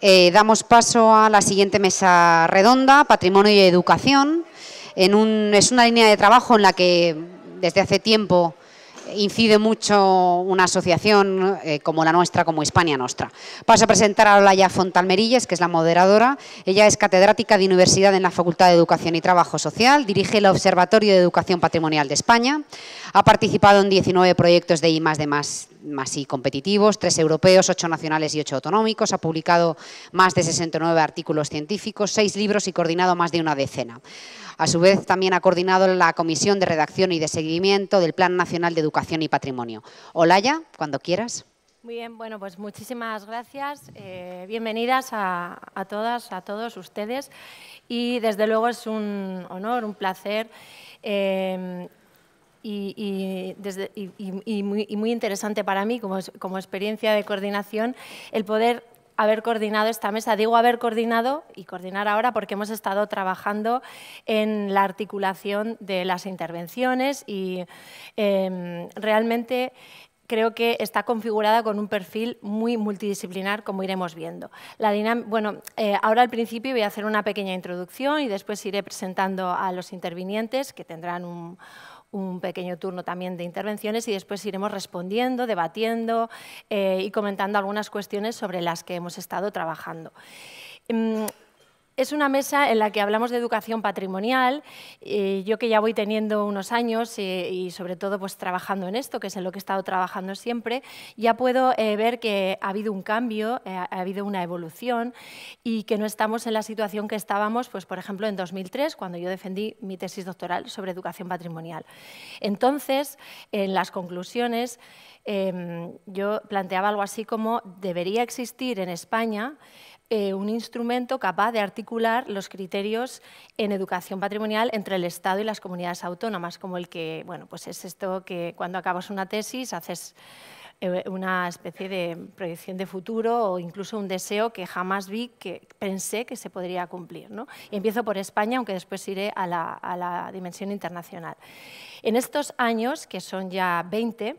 Eh, damos paso a la siguiente mesa redonda, Patrimonio y Educación. En es una línea de trabajo en la que desde hace tiempo incide mucho una asociación eh, como la nuestra, como España Nostra. Paso a presentar a Olaya Fontalmerilles, que es la moderadora. Ella es catedrática de universidad en la Facultad de Educación y Trabajo Social, dirige el Observatorio de Educación Patrimonial de España, ha participado en 19 proyectos de I+, de más, I competitivos, tres europeos, ocho nacionales y ocho autonómicos, ha publicado más de 69 artículos científicos, seis libros y coordinado más de una decena. A su vez, también ha coordinado la Comisión de Redacción y de Seguimiento del Plan Nacional de Educación y Patrimonio. Olaya, cuando quieras. Muy bien, bueno, pues muchísimas gracias. Eh, bienvenidas a, todas, a todos ustedes. Y desde luego es un honor, un placer eh, y, desde, muy, interesante para mí como, como experiencia de coordinación el poder haber coordinado esta mesa. Digo haber coordinado y coordinar ahora porque hemos estado trabajando en la articulación de las intervenciones y em, realmente creo que está configurada con un perfil muy multidisciplinar, como iremos viendo. La bueno, eh, ahora al principio voy a hacer una pequeña introducción y después iré presentando a los intervinientes que tendrán un, un pequeño turno también de intervenciones y después iremos respondiendo, debatiendo eh, y comentando algunas cuestiones sobre las que hemos estado trabajando. Mm, es una mesa en la que hablamos de educación patrimonial. yo que ya voy teniendo unos años eh, y sobre todo pues trabajando en esto, que es en lo que he estado trabajando siempre, ya puedo eh, ver que ha habido un cambio, eh, ha habido una evolución y que no estamos en la situación que estábamos, pues por ejemplo en 2003 cuando yo defendí mi tesis doctoral sobre educación patrimonial. Entonces, en las conclusiones em, yo planteaba algo así como debería existir en España eh, un instrumento capaz de articular los criterios en educación patrimonial entre el Estado y las comunidades autónomas, como el que, bueno, pues es esto que cuando acabas una tesis haces eh, una especie de proyección de futuro o incluso un deseo que jamás vi, que pensé que se podría cumplir. Y empiezo por España, aunque después iré a la, a la dimensión internacional. En estos años, que son ya 20,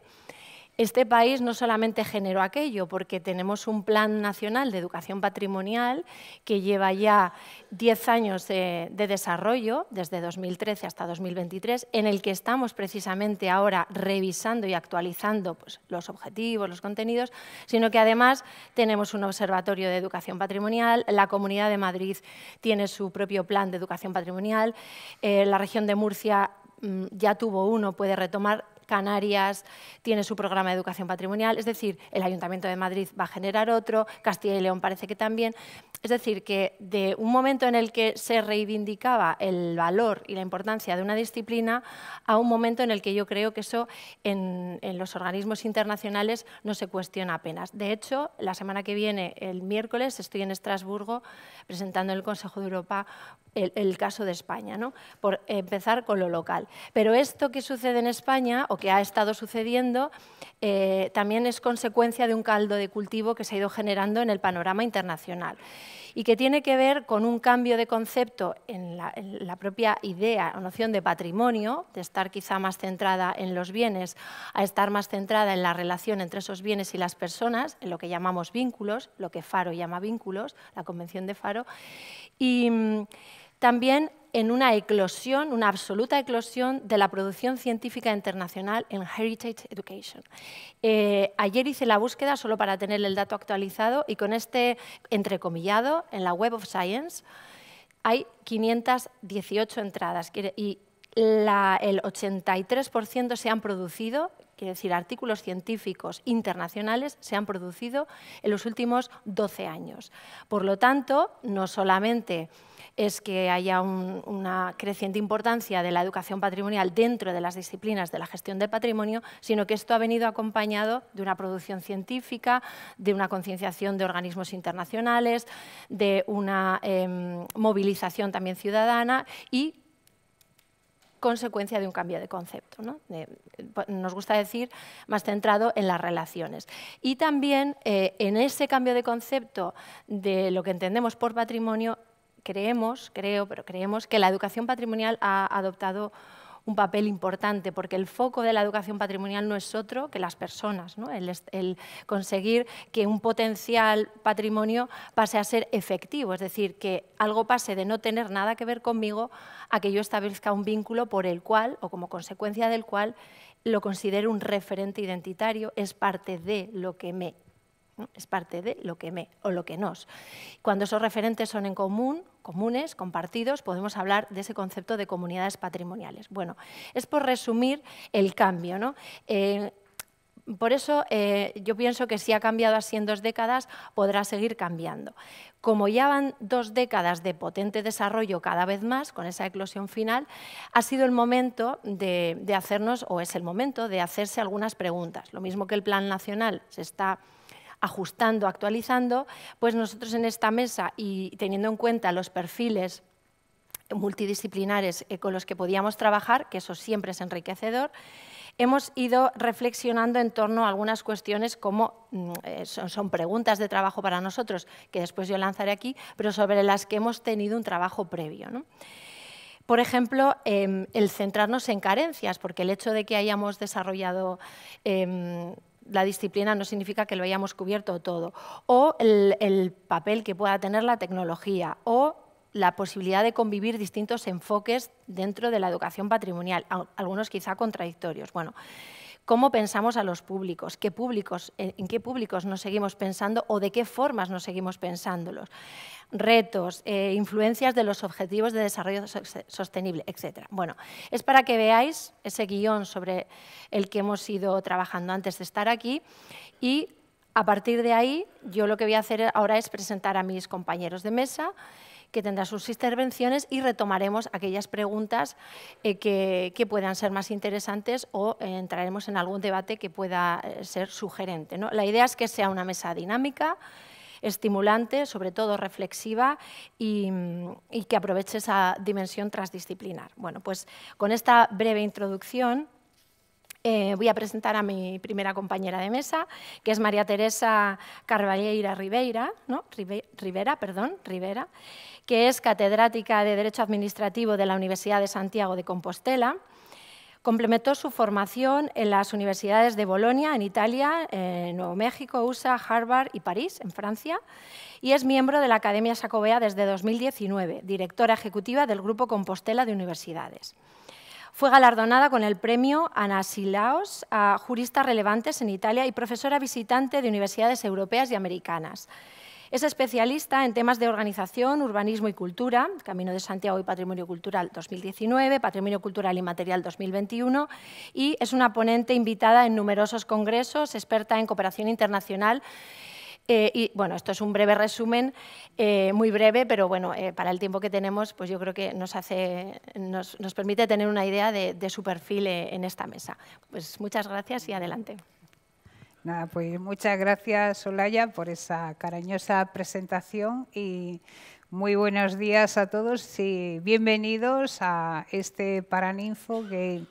este país no solamente generó aquello, porque tenemos un Plan Nacional de Educación Patrimonial que lleva ya 10 años de, desarrollo, desde 2013 hasta 2023, en el que estamos precisamente ahora revisando y actualizando pues, los objetivos, los contenidos, sino que además tenemos un observatorio de educación patrimonial, la Comunidad de Madrid tiene su propio plan de educación patrimonial, eh, la región de Murcia mm, ya tuvo uno, puede retomar Canarias tiene su programa de educación patrimonial, es decir, el Ayuntamiento de Madrid va a generar otro, Castilla y León parece que también. Es decir, que de un momento en el que se reivindicaba el valor y la importancia de una disciplina a un momento en el que yo creo que eso en, los organismos internacionales no se cuestiona apenas. De hecho, la semana que viene, el miércoles, estoy en Estrasburgo presentando en el Consejo de Europa el, el caso de España, ¿no? por empezar con lo local. Pero esto que sucede en España que ha estado sucediendo eh, también es consecuencia de un caldo de cultivo que se ha ido generando en el panorama internacional y que tiene que ver con un cambio de concepto en la, la propia idea o noción de patrimonio, de estar quizá más centrada en los bienes a estar más centrada en la relación entre esos bienes y las personas, en lo que llamamos vínculos, lo que Faro llama vínculos, la Convención de Faro. Y, también en una eclosión, una absoluta eclosión de la producción científica internacional en Heritage Education. Eh, ayer hice la búsqueda solo para tener el dato actualizado y con este entrecomillado en la Web of Science hay 518 entradas y el 83% se han producido, es decir, artículos científicos internacionales se han producido en los últimos 12 años. Por lo tanto, no solamente es que haya una creciente importancia de la educación patrimonial dentro de las disciplinas de la gestión del patrimonio, sino que esto ha venido acompañado de una producción científica, de una concienciación de organismos internacionales, de una em, movilización también ciudadana y consecuencia de un cambio de concepto. ¿no? nos gusta decir más centrado en las relaciones. Y también eh, en ese cambio de concepto de lo que entendemos por patrimonio creemos, creo, pero creemos que la educación patrimonial ha adoptado un papel importante, porque el foco de la educación patrimonial no es otro que las personas, ¿no? el, el, conseguir que un potencial patrimonio pase a ser efectivo, es decir, que algo pase de no tener nada que ver conmigo a que yo establezca un vínculo por el cual, o como consecuencia del cual, lo considero un referente identitario, es parte de lo que me es parte de lo que me o lo que nos. Cuando esos referentes son en común, comunes, compartidos, podemos hablar de ese concepto de comunidades patrimoniales. Bueno, es por resumir el cambio. ¿no? Eh, por eso eh, yo pienso que si ha cambiado así en dos décadas, podrá seguir cambiando. Como ya van dos décadas de potente desarrollo cada vez más, con esa eclosión final, ha sido el momento de hacernos, o es el momento, de hacerse algunas preguntas. Lo mismo que el Plan Nacional se está ajustando, actualizando, pues nosotros en esta mesa y teniendo en cuenta los perfiles multidisciplinares eh, con los que podíamos trabajar, que eso siempre es enriquecedor, hemos ido reflexionando en torno a algunas cuestiones como mm, eh, son preguntas de trabajo para nosotros, que después yo lanzaré aquí, pero sobre las que hemos tenido un trabajo previo. Por ejemplo, em, el centrarnos en carencias, porque el hecho de que hayamos desarrollado em, la disciplina no significa que lo hayamos cubierto todo, o el, papel que pueda tener la tecnología, o la posibilidad de convivir distintos enfoques dentro de la educación patrimonial, algunos quizá contradictorios. Bueno, cómo pensamos a los públicos, qué públicos, en qué públicos nos seguimos pensando o de qué formas nos seguimos pensándolos, retos, eh, influencias de los objetivos de desarrollo sostenible, etc. Bueno, es para que veáis ese guión sobre el que hemos ido trabajando antes de estar aquí y a partir de ahí yo lo que voy a hacer ahora es presentar a mis compañeros de mesa que tendrá sus intervenciones y retomaremos aquellas preguntas eh, que, puedan ser más interesantes o eh, entraremos en algún debate que pueda eh, ser sugerente. La idea es que sea una mesa dinámica, estimulante, sobre todo reflexiva y, que aproveche esa dimensión transdisciplinar. Bueno, pues con esta breve introducción voy a presentar a mi primera compañera de mesa, que es María Teresa Carballeira Ribeira, ¿no? Rivera, perdón, Rivera que es catedrática de Derecho Administrativo de la Universidad de Santiago de Compostela. Complementó su formación en las universidades de Bolonia, en Italia, en Nuevo México, USA, Harvard y París, en Francia, y es miembro de la Academia Sacobea desde 2019, directora ejecutiva del Grupo Compostela de Universidades. Fue galardonada con el premio Ana Silaos a juristas relevantes en Italia y profesora visitante de universidades europeas y americanas. Es especialista en temas de organización, urbanismo y cultura, Camino de Santiago y Patrimonio Cultural 2019, Patrimonio Cultural y Material 2021, y es una ponente invitada en numerosos congresos, experta en cooperación internacional. Eh, y bueno, esto es un breve resumen, eh, muy breve, pero bueno, eh, para el tiempo que tenemos, pues yo creo que nos, hace, nos, permite tener una idea de, de su perfil en esta mesa. Pues muchas gracias y adelante. Nada, pues muchas gracias Solaya por esa cariñosa presentación y muy buenos días a todos y bienvenidos a este Paraninfo que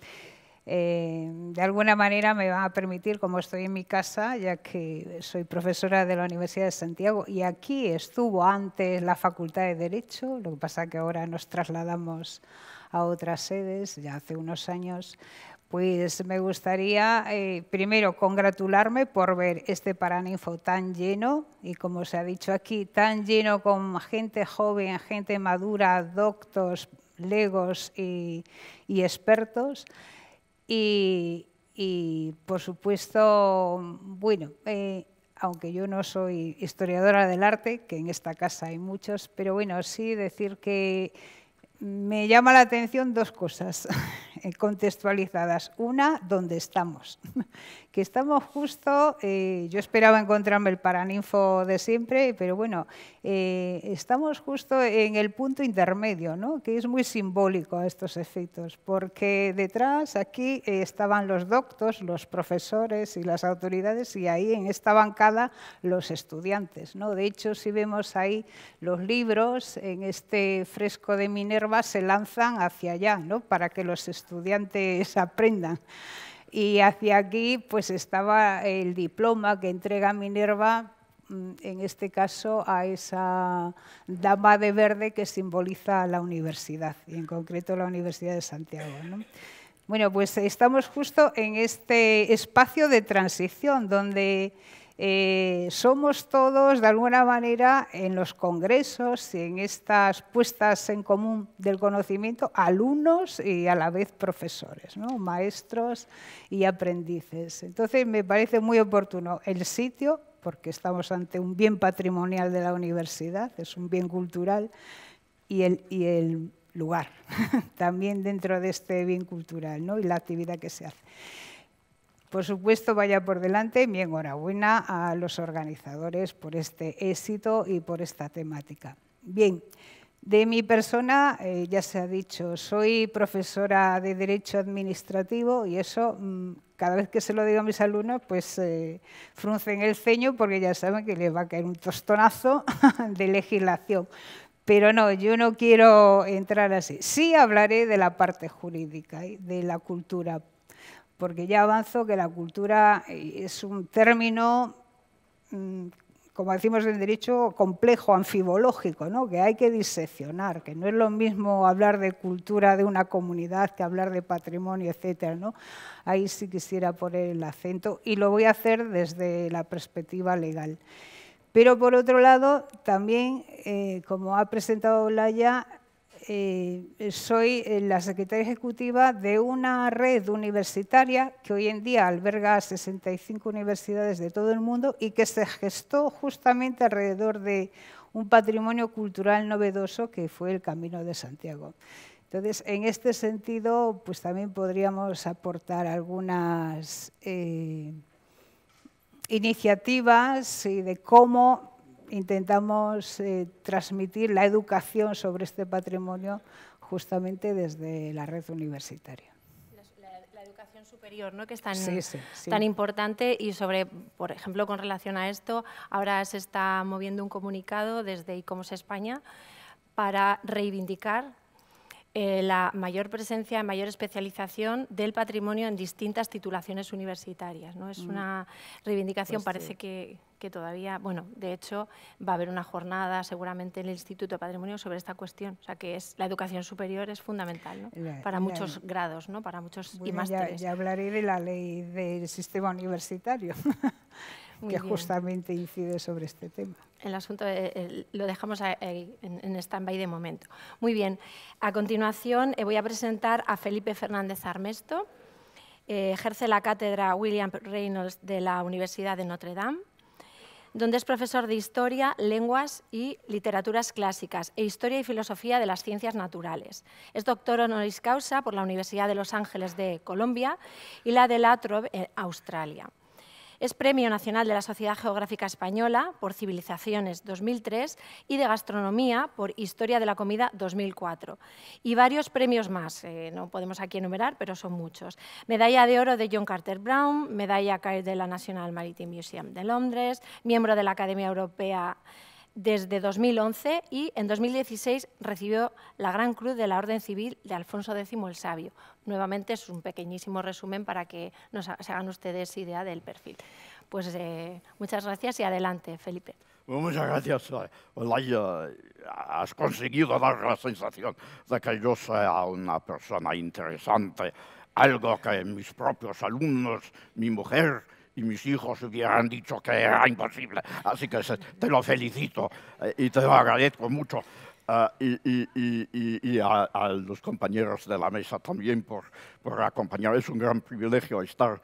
eh, de alguna manera me va a permitir, como estoy en mi casa, ya que soy profesora de la Universidad de Santiago y aquí estuvo antes la Facultad de Derecho, lo que pasa que ahora nos trasladamos a otras sedes, ya hace unos años, pues me gustaría eh, primero congratularme por ver este Paraninfo tan lleno y como se ha dicho aquí, tan lleno con gente joven, gente madura, doctos, legos y, expertos. Y, por supuesto, bueno, eh, aunque yo no soy historiadora del arte, que en esta casa hay muchos, pero bueno, sí decir que me llama la atención dos cosas. Eh, contextualizadas. Una, donde estamos, que estamos justo, eh, yo esperaba encontrarme el paraninfo de siempre, pero bueno, eh, estamos justo en el punto intermedio, ¿no? que es muy simbólico a estos efectos, porque detrás aquí estaban los doctos, los profesores y las autoridades, y ahí en esta bancada los estudiantes. ¿no? De hecho, si vemos ahí los libros, en este fresco de Minerva se lanzan hacia allá, ¿no? para que los estudiantes estudiantes aprendan. Y hacia aquí pues estaba el diploma que entrega Minerva, mm, en este caso a esa dama de verde que simboliza la universidad, y en concreto la Universidad de Santiago. Bueno, pues estamos justo en este espacio de transición donde eh, somos todos, de alguna manera, en los congresos y en estas puestas en común del conocimiento, alumnos y a la vez profesores, maestros y aprendices. Entonces, me parece muy oportuno el sitio, porque estamos ante un bien patrimonial de la universidad, es un bien cultural, y el, lugar, también dentro de este bien cultural y la actividad que se hace. Por supuesto, vaya por delante mi enhorabuena a los organizadores por este éxito y por esta temática. Bien, de mi persona, eh, ya se ha dicho, soy profesora de Derecho Administrativo y eso mm, cada vez que se lo digo a mis alumnos, pues eh, fruncen el ceño porque ya saben que les va a caer un tostonazo de legislación. Pero no, yo no quiero entrar así. Sí hablaré de la parte jurídica, y de la cultura, porque ya avanzo que la cultura eh, es un término, mm, como decimos en derecho, complejo, anfibológico, que hay que diseccionar, que no es lo mismo hablar de cultura de una comunidad que hablar de patrimonio, etc. Ahí sí quisiera poner el acento y lo voy a hacer desde la perspectiva legal. Pero por otro lado, también, eh, como ha presentado Olaya, eh, soy eh, la secretaria ejecutiva de una red universitaria que hoy en día alberga 65 universidades de todo el mundo y que se gestó justamente alrededor de un patrimonio cultural novedoso que fue el Camino de Santiago. Entonces, en este sentido, pues también podríamos aportar algunas eh, iniciativas y de cómo intentamos eh, transmitir la educación sobre este patrimonio justamente desde la red universitaria. La, educación superior, ¿no? que es tan, importante y sobre, por ejemplo, con relación a esto, ahora se está moviendo un comunicado desde ICOMOS España para reivindicar eh, la mayor presencia, mayor especialización del patrimonio en distintas titulaciones universitarias. ¿no? Es mm. una reivindicación, pues parece que que todavía, bueno, de hecho va a haber una jornada seguramente en el Instituto de Patrimonio sobre esta cuestión, o sea que es la educación superior es fundamental para muchos grados, ¿no? para muchos y másteres. Ya, hablaré de la ley del sistema universitario. que justamente incide sobre este tema. El asunto eh, lo dejamos eh, en, en stand-by de momento. Muy bien, a continuación eh, voy a presentar a Felipe Fernández Armesto. ejerce la cátedra William Reynolds de la Universidad de Notre Dame donde es profesor de Historia, Lenguas y Literaturas Clásicas e Historia y Filosofía de las Ciencias Naturales. Es doctor honoris causa por la Universidad de Los Ángeles de Colombia y la de Latrobe, Australia. Es Premio Nacional de la Sociedad Geográfica Española por Civilizaciones 2003 y de Gastronomía por Historia de la Comida 2004. Y varios premios más, eh, no podemos aquí enumerar, pero son muchos. Medalla de Oro de John Carter Brown, Medalla de la National Maritime Museum de Londres, miembro de la Academia Europea desde 2011 y en 2016 recibió la Gran Cruz de la Orden Civil de Alfonso X el Sabio. Nuevamente es un pequeñísimo resumen para que nos hagan ustedes idea del perfil. Pues eh, muchas gracias y adelante, Felipe. Pues muchas gracias, eh, Olaya. Has conseguido dar la sensación de que yo sea una persona interesante, algo que mis propios alumnos, mi mujer y mis hijos hubieran dicho que era imposible. Así que te lo felicito eh, y te lo agradezco mucho. Eh, y, y, y, y a, los compañeros de la mesa también por, por acompañar. Es un gran privilegio estar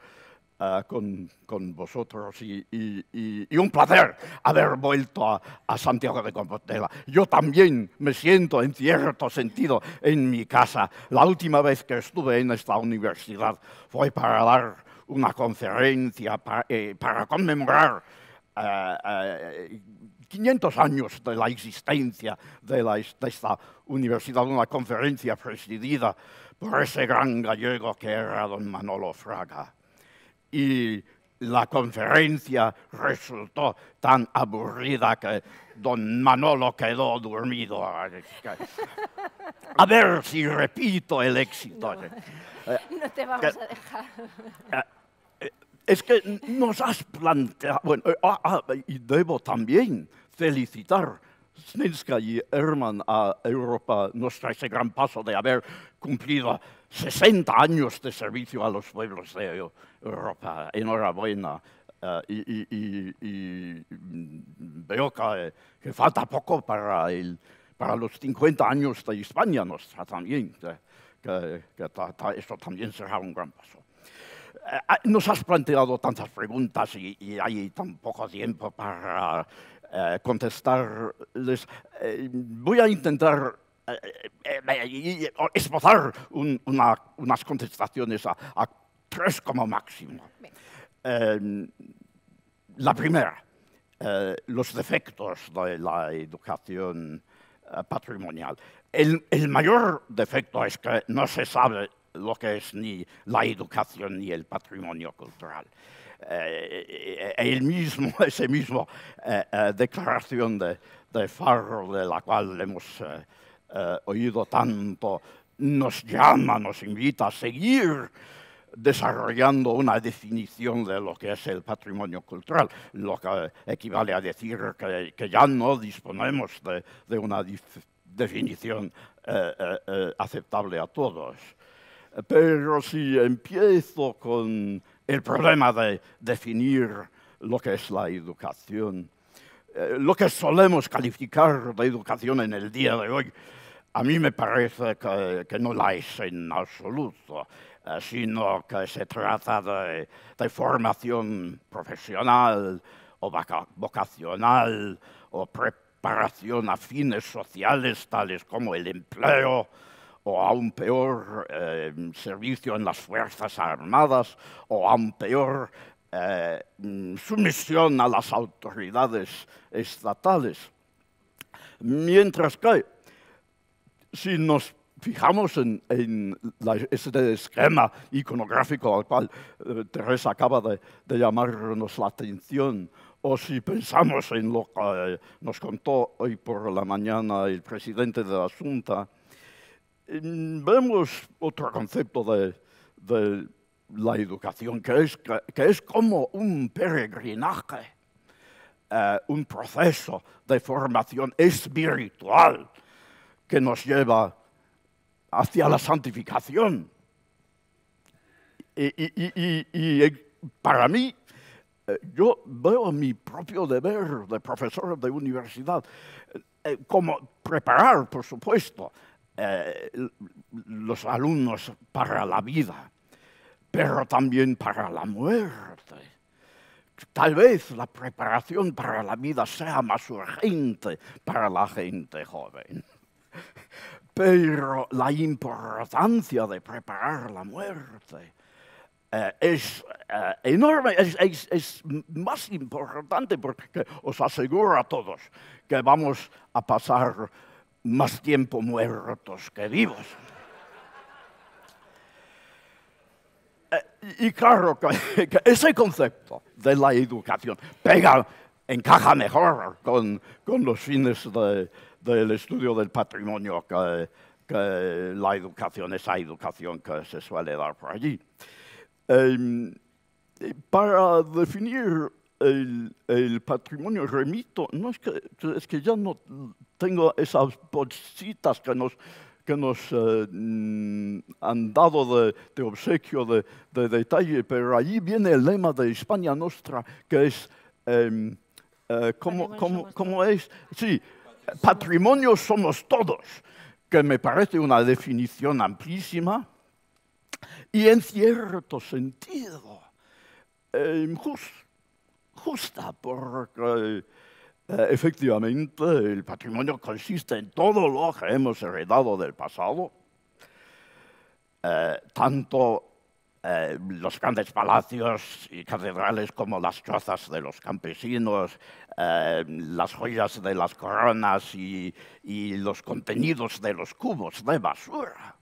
eh, con, con, vosotros y, un placer haber vuelto a, a, Santiago de Compostela. Yo también me siento en cierto sentido en mi casa. La última vez que estuve en esta universidad fue para dar una conferencia eh, para, conmemorar 500 eh, eh, años de la existencia de, esta universidad, una conferencia presidida por ese gran gallego que era don Manolo Fraga. Y la conferencia resultó tan aburrida que don Manolo quedó dormido. A ver si repito el éxito. no te vamos a dejar es que nos has planteado, bueno, eh, ah, ah, y debo también felicitar Sninska y Herman a Europa, nuestra ese gran paso de haber cumplido 60 años de servicio a los pueblos de Europa. Enhorabuena. Eh, y, veo que, falta poco para, los 50 años de España nuestra también. Que, eso también será un gran paso. Eh, eh, nos has planteado tantas preguntas y, hay tan poco tiempo para eh, contestarles. voy a intentar esbozar unas contestaciones a, tres como máximo. Em, la primera, los defectos de la educación patrimonial. El, el mayor defecto es que no se sabe lo que es ni la educación ni el patrimonio cultural. Esa eh, el mismo, eh, eh, declaración de, Faro, de la cual hemos oído tanto, nos llama, nos invita a seguir desarrollando una definición de lo que es el patrimonio cultural, lo que equivale a decir que, ya no disponemos de, una definición aceptable a todos. Pero si empiezo con el problema de definir lo que es la educación, eh, lo que solemos calificar de educación en el día de hoy, a mí me parece que, no la es en absoluto, eh, sino que se trata de formación profesional o vocacional o preparación a fines sociales tales como el empleo, o a un peor eh, servicio en las Fuerzas Armadas, o a un peor eh, mm, sumisión a las autoridades estatales. Mientras que, si nos fijamos en, este esquema iconográfico al cual eh, Teresa acaba de, de, llamarnos la atención, o si pensamos en lo que nos contó hoy por la mañana el presidente de la Junta, Mm, vemos otro concepto de, la educación, que es, como un peregrinaje, eh, un proceso de formación espiritual que nos lleva hacia la santificación. Y, para mí, eh, yo veo mi propio deber de profesor de universidad eh, como preparar, por supuesto, eh, los alumnos para la vida, pero también para la muerte. Tal vez la preparación para la vida sea más urgente para la gente joven. Pero la importancia de preparar la muerte eh, es eh, enorme, es, es, más importante porque os aseguro a todos que vamos a pasar más tiempo muertos que vivos. Eh, y claro que, ese concepto de la educación pega, encaja mejor con, con los fines de, del estudio del patrimonio que, que, la educación, esa educación que se suele dar por allí. Em, para definir el, patrimonio, remito, no es que, es que ya no tengo esas bolsitas que nos, que nos eh, mm, han dado de, obsequio, de, detalle, pero ahí viene el lema de España Nostra, que es, em, eh, ¿cómo, cómo, cómo es? Sí, patrimonio somos todos, que me parece una definición amplísima y en cierto sentido, em, justo justa, porque eh, efectivamente el patrimonio consiste en todo lo que hemos heredado del pasado, eh, tanto eh, los grandes palacios y catedrales como las chozas de los campesinos, las joyas de las coronas y los contenidos de los cubos de basura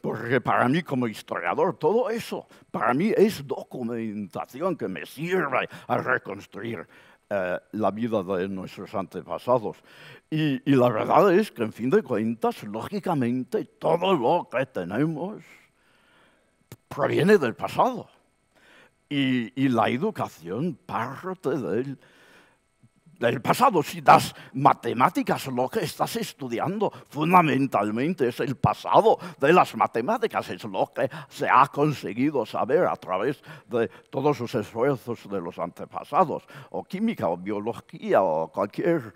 porque para mí como historiador todo eso, para mí es documentación que me sirve a reconstruir eh, la vida de nuestros antepasados. Y, la verdad es que en fin de cuentas, lógicamente, todo lo que tenemos proviene del pasado. Y, y, la educación parte del del pasado. Si das matemáticas, lo que estás estudiando fundamentalmente es el pasado de las matemáticas, es lo que se ha conseguido saber a través de todos los esfuerzos de los antepasados, o química, o biología, o cualquier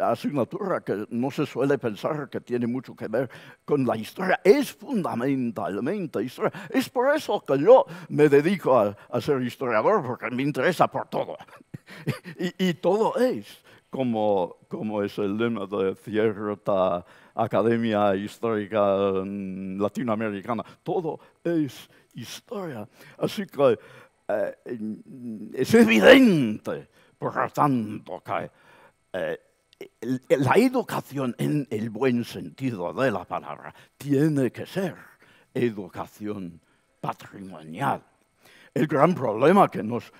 asignatura que no se suele pensar que tiene mucho que ver con la historia, es fundamentalmente historia. Es por eso que yo me dedico a, ser historiador, porque me interesa por todo. y, todo es, como, como es el lema de cierta academia histórica mm, latinoamericana, todo es historia. Así que eh, es evidente, por lo tanto, que... Eh, la educación en el buen sentido de la palabra tiene que ser educación patrimonial. El gran problema que nos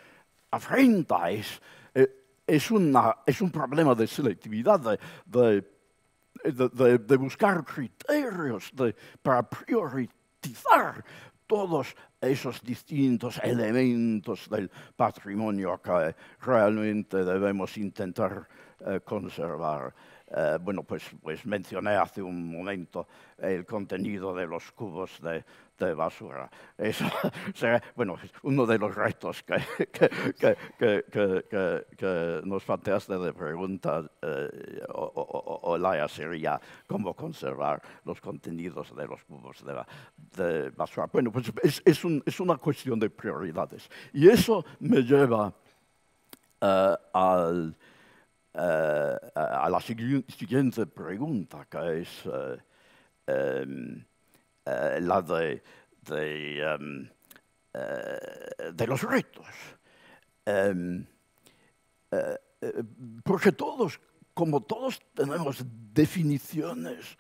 afrenta es, eh, es un problema de selectividad, de, de buscar criterios para priorizar todos esos distintos elementos del patrimonio que realmente debemos intentar eh, conservar. Eh, bueno, pues, pues mencioné hace un momento el contenido de los cubos de, basura. Eso será, bueno, uno de los retos que, que, que, que nos planteaste de pregunta, eh, o, o, sería cómo conservar los contenidos de los cubos de, de basura. Bueno, pues es, es, una cuestión de prioridades. Y eso me lleva eh, al eh, a la siguiente pregunta, que es eh, em, eh, la em, de, los retos. Em, porque todos, como todos tenemos definiciones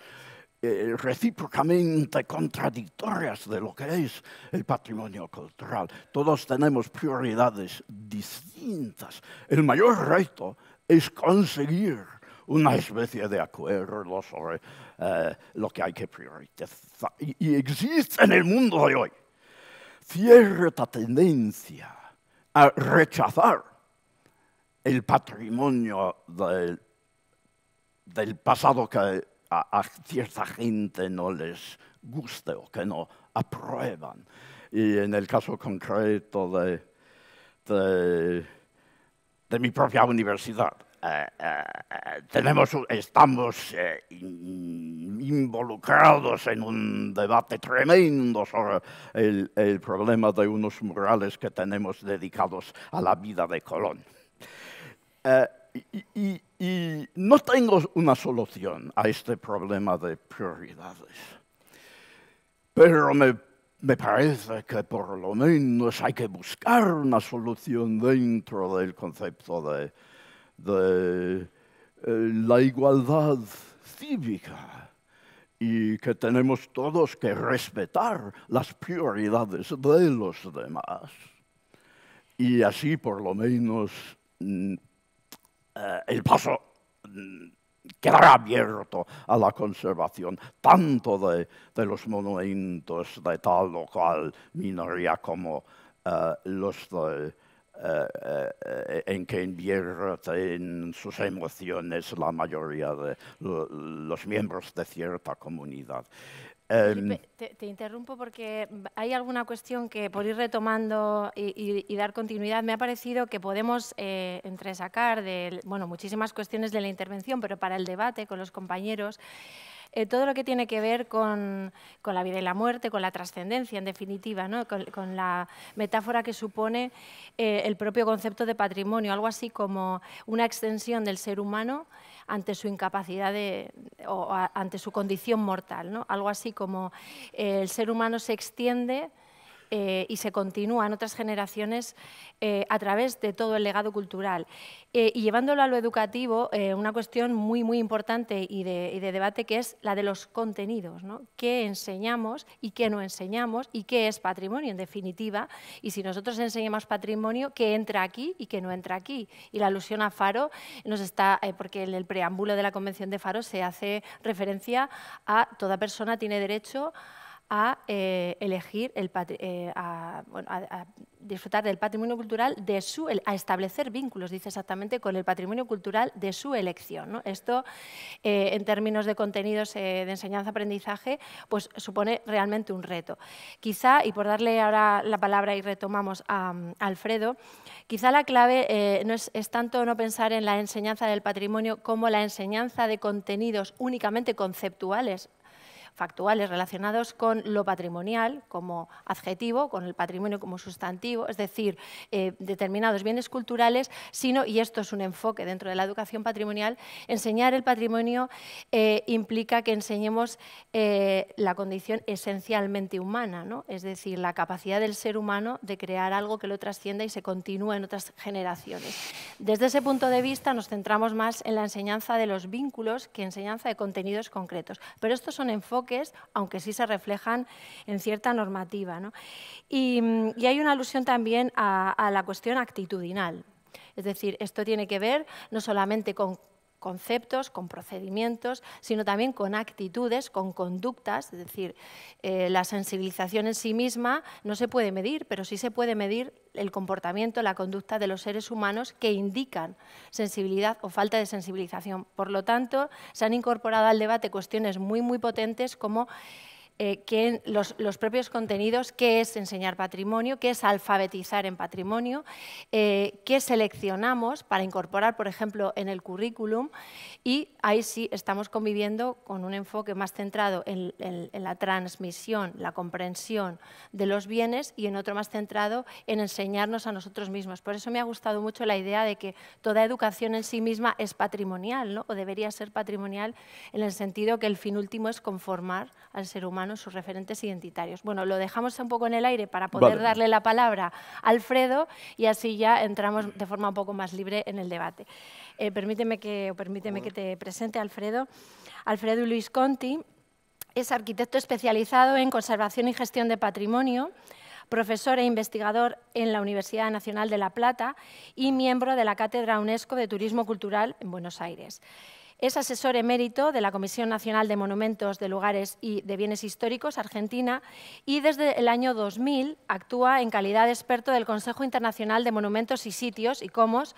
recíprocamente contradictorias de lo que es el patrimonio cultural, todos tenemos prioridades distintas. El mayor reto es conseguir una especie de acuerdo sobre eh, lo que hay que priorizar. Y, existe en el mundo de hoy cierta tendencia a rechazar el patrimonio del, pasado que a, cierta gente no les guste o que no aprueban. Y en el caso concreto de de mi propia universidad. Eh, eh, eh, tenemos, estamos involucrados en un debate tremendo sobre el, problema de unos murales que tenemos dedicados a la vida de Colón. Y, y, no tengo una solución a este problema de prioridades, pero me me parece que por lo menos hay que buscar una solución dentro del concepto de, eh, la igualdad cívica y que tenemos todos que respetar las prioridades de los demás. Y así por lo menos mm, eh, el paso mm, quedará abierto a la conservación tanto de, los monumentos de tal o cual minoría como eh, los eh, eh, en que invierten sus emociones la mayoría de los miembros de cierta comunidad. Em, te, interrumpo porque hay alguna cuestión que por ir retomando y, dar continuidad me ha parecido que podemos eh, entresacar de bueno, muchísimas cuestiones de la intervención, pero para el debate con los compañeros. Eh, todo lo que tiene que ver con, la vida y la muerte, con la trascendencia, en definitiva, con, la metáfora que supone eh, el propio concepto de patrimonio, algo así como una extensión del ser humano ante su incapacidad o ante su condición mortal. ¿no? Algo así como eh, el ser humano se extiende eh, y se continúa en otras generaciones eh, a través de todo el legado cultural. Eh, y llevándolo a lo educativo, una cuestión muy, muy importante y de, debate que es la de los contenidos, ¿Qué enseñamos y qué no enseñamos y qué es patrimonio, en definitiva? Y si nosotros enseñamos patrimonio, ¿qué entra aquí y qué no entra aquí? Y la alusión a Faro nos está, porque en el preámbulo de la Convención de Faro se hace referencia a toda persona tiene derecho a eh, elegir, el eh, a, bueno, disfrutar del patrimonio cultural, de su, a establecer vínculos, dice exactamente, con el patrimonio cultural de su elección. Esto, eh, en términos de contenidos de enseñanza-aprendizaje, pues supone realmente un reto. Quizá, y por darle ahora la palabra y retomamos a, Alfredo, quizá la clave no es, es tanto no pensar en la enseñanza del patrimonio como la enseñanza de contenidos únicamente conceptuales factuales relacionados con lo patrimonial como adjetivo, con el patrimonio como sustantivo, es decir, eh, determinados bienes culturales, sino, y esto es un enfoque dentro de la educación patrimonial, enseñar el patrimonio eh, implica que enseñemos eh, la condición esencialmente humana, es decir, la capacidad del ser humano de crear algo que lo trascienda y se continúe en otras generaciones. Desde ese punto de vista nos centramos más en la enseñanza de los vínculos que enseñanza de contenidos concretos, pero estos son enfoques aunque sí se reflejan en cierta normativa. Y, hay una alusión también a la cuestión actitudinal. Es decir, esto tiene que ver no solamente con conceptos, con procedimientos, sino también con actitudes, con conductas. Es decir, eh, la sensibilización en sí misma no se puede medir, pero sí se puede medir el comportamiento, la conducta de los seres humanos que indican sensibilidad o falta de sensibilización. Por lo tanto, se han incorporado al debate cuestiones muy, muy potentes como eh, los, propios contenidos, qué es enseñar patrimonio, qué es alfabetizar en patrimonio, eh, qué seleccionamos para incorporar, por ejemplo, en el currículum. Y ahí sí estamos conviviendo con un enfoque más centrado en, la transmisión, la comprensión de los bienes y en otro más centrado en enseñarnos a nosotros mismos. Por eso me ha gustado mucho la idea de que toda educación en sí misma es patrimonial, o debería ser patrimonial en el sentido que el fin último es conformar al ser humano sus referentes identitarios. Bueno, lo dejamos un poco en el aire para poder darle la palabra a Alfredo y así ya entramos de forma un poco más libre en el debate. Eh, permíteme que, permíteme que te presente, Alfredo. Alfredo Luis Conti es arquitecto especializado en conservación y gestión de patrimonio, profesor e investigador en la Universidad Nacional de La Plata y miembro de la Cátedra UNESCO de Turismo Cultural en Buenos Aires. Es asesor emérito de la Comisión Nacional de Monumentos de Lugares y de Bienes Históricos Argentina y desde el año 2000 actúa en calidad de experto del Consejo Internacional de Monumentos y Sitios y Comos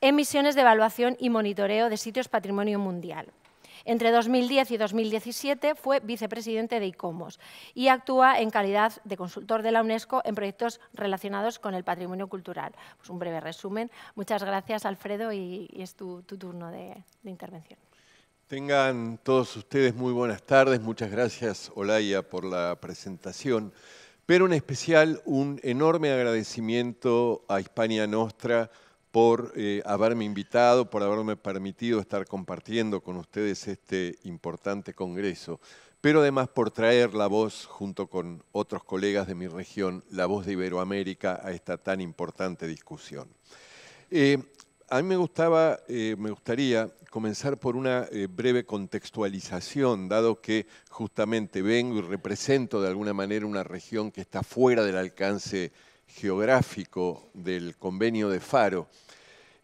en misiones de evaluación y monitoreo de sitios patrimonio mundial. Entre 2010 y 2017 fue vicepresidente de ICOMOS y actúa en calidad de consultor de la UNESCO en proyectos relacionados con el patrimonio cultural. Pues un breve resumen. Muchas gracias, Alfredo, y, es tu, turno de, de intervención. Tengan todos ustedes muy buenas tardes. Muchas gracias, Olaya, por la presentación. Pero en especial un enorme agradecimiento a Hispania Nostra por eh, haberme invitado, por haberme permitido estar compartiendo con ustedes este importante congreso, pero además por traer la voz, junto con otros colegas de mi región, la voz de Iberoamérica a esta tan importante discusión. Eh, a mí me, gustaba, eh, me gustaría comenzar por una breve contextualización, dado que justamente vengo y represento de alguna manera una región que está fuera del alcance geográfico del convenio de Faro.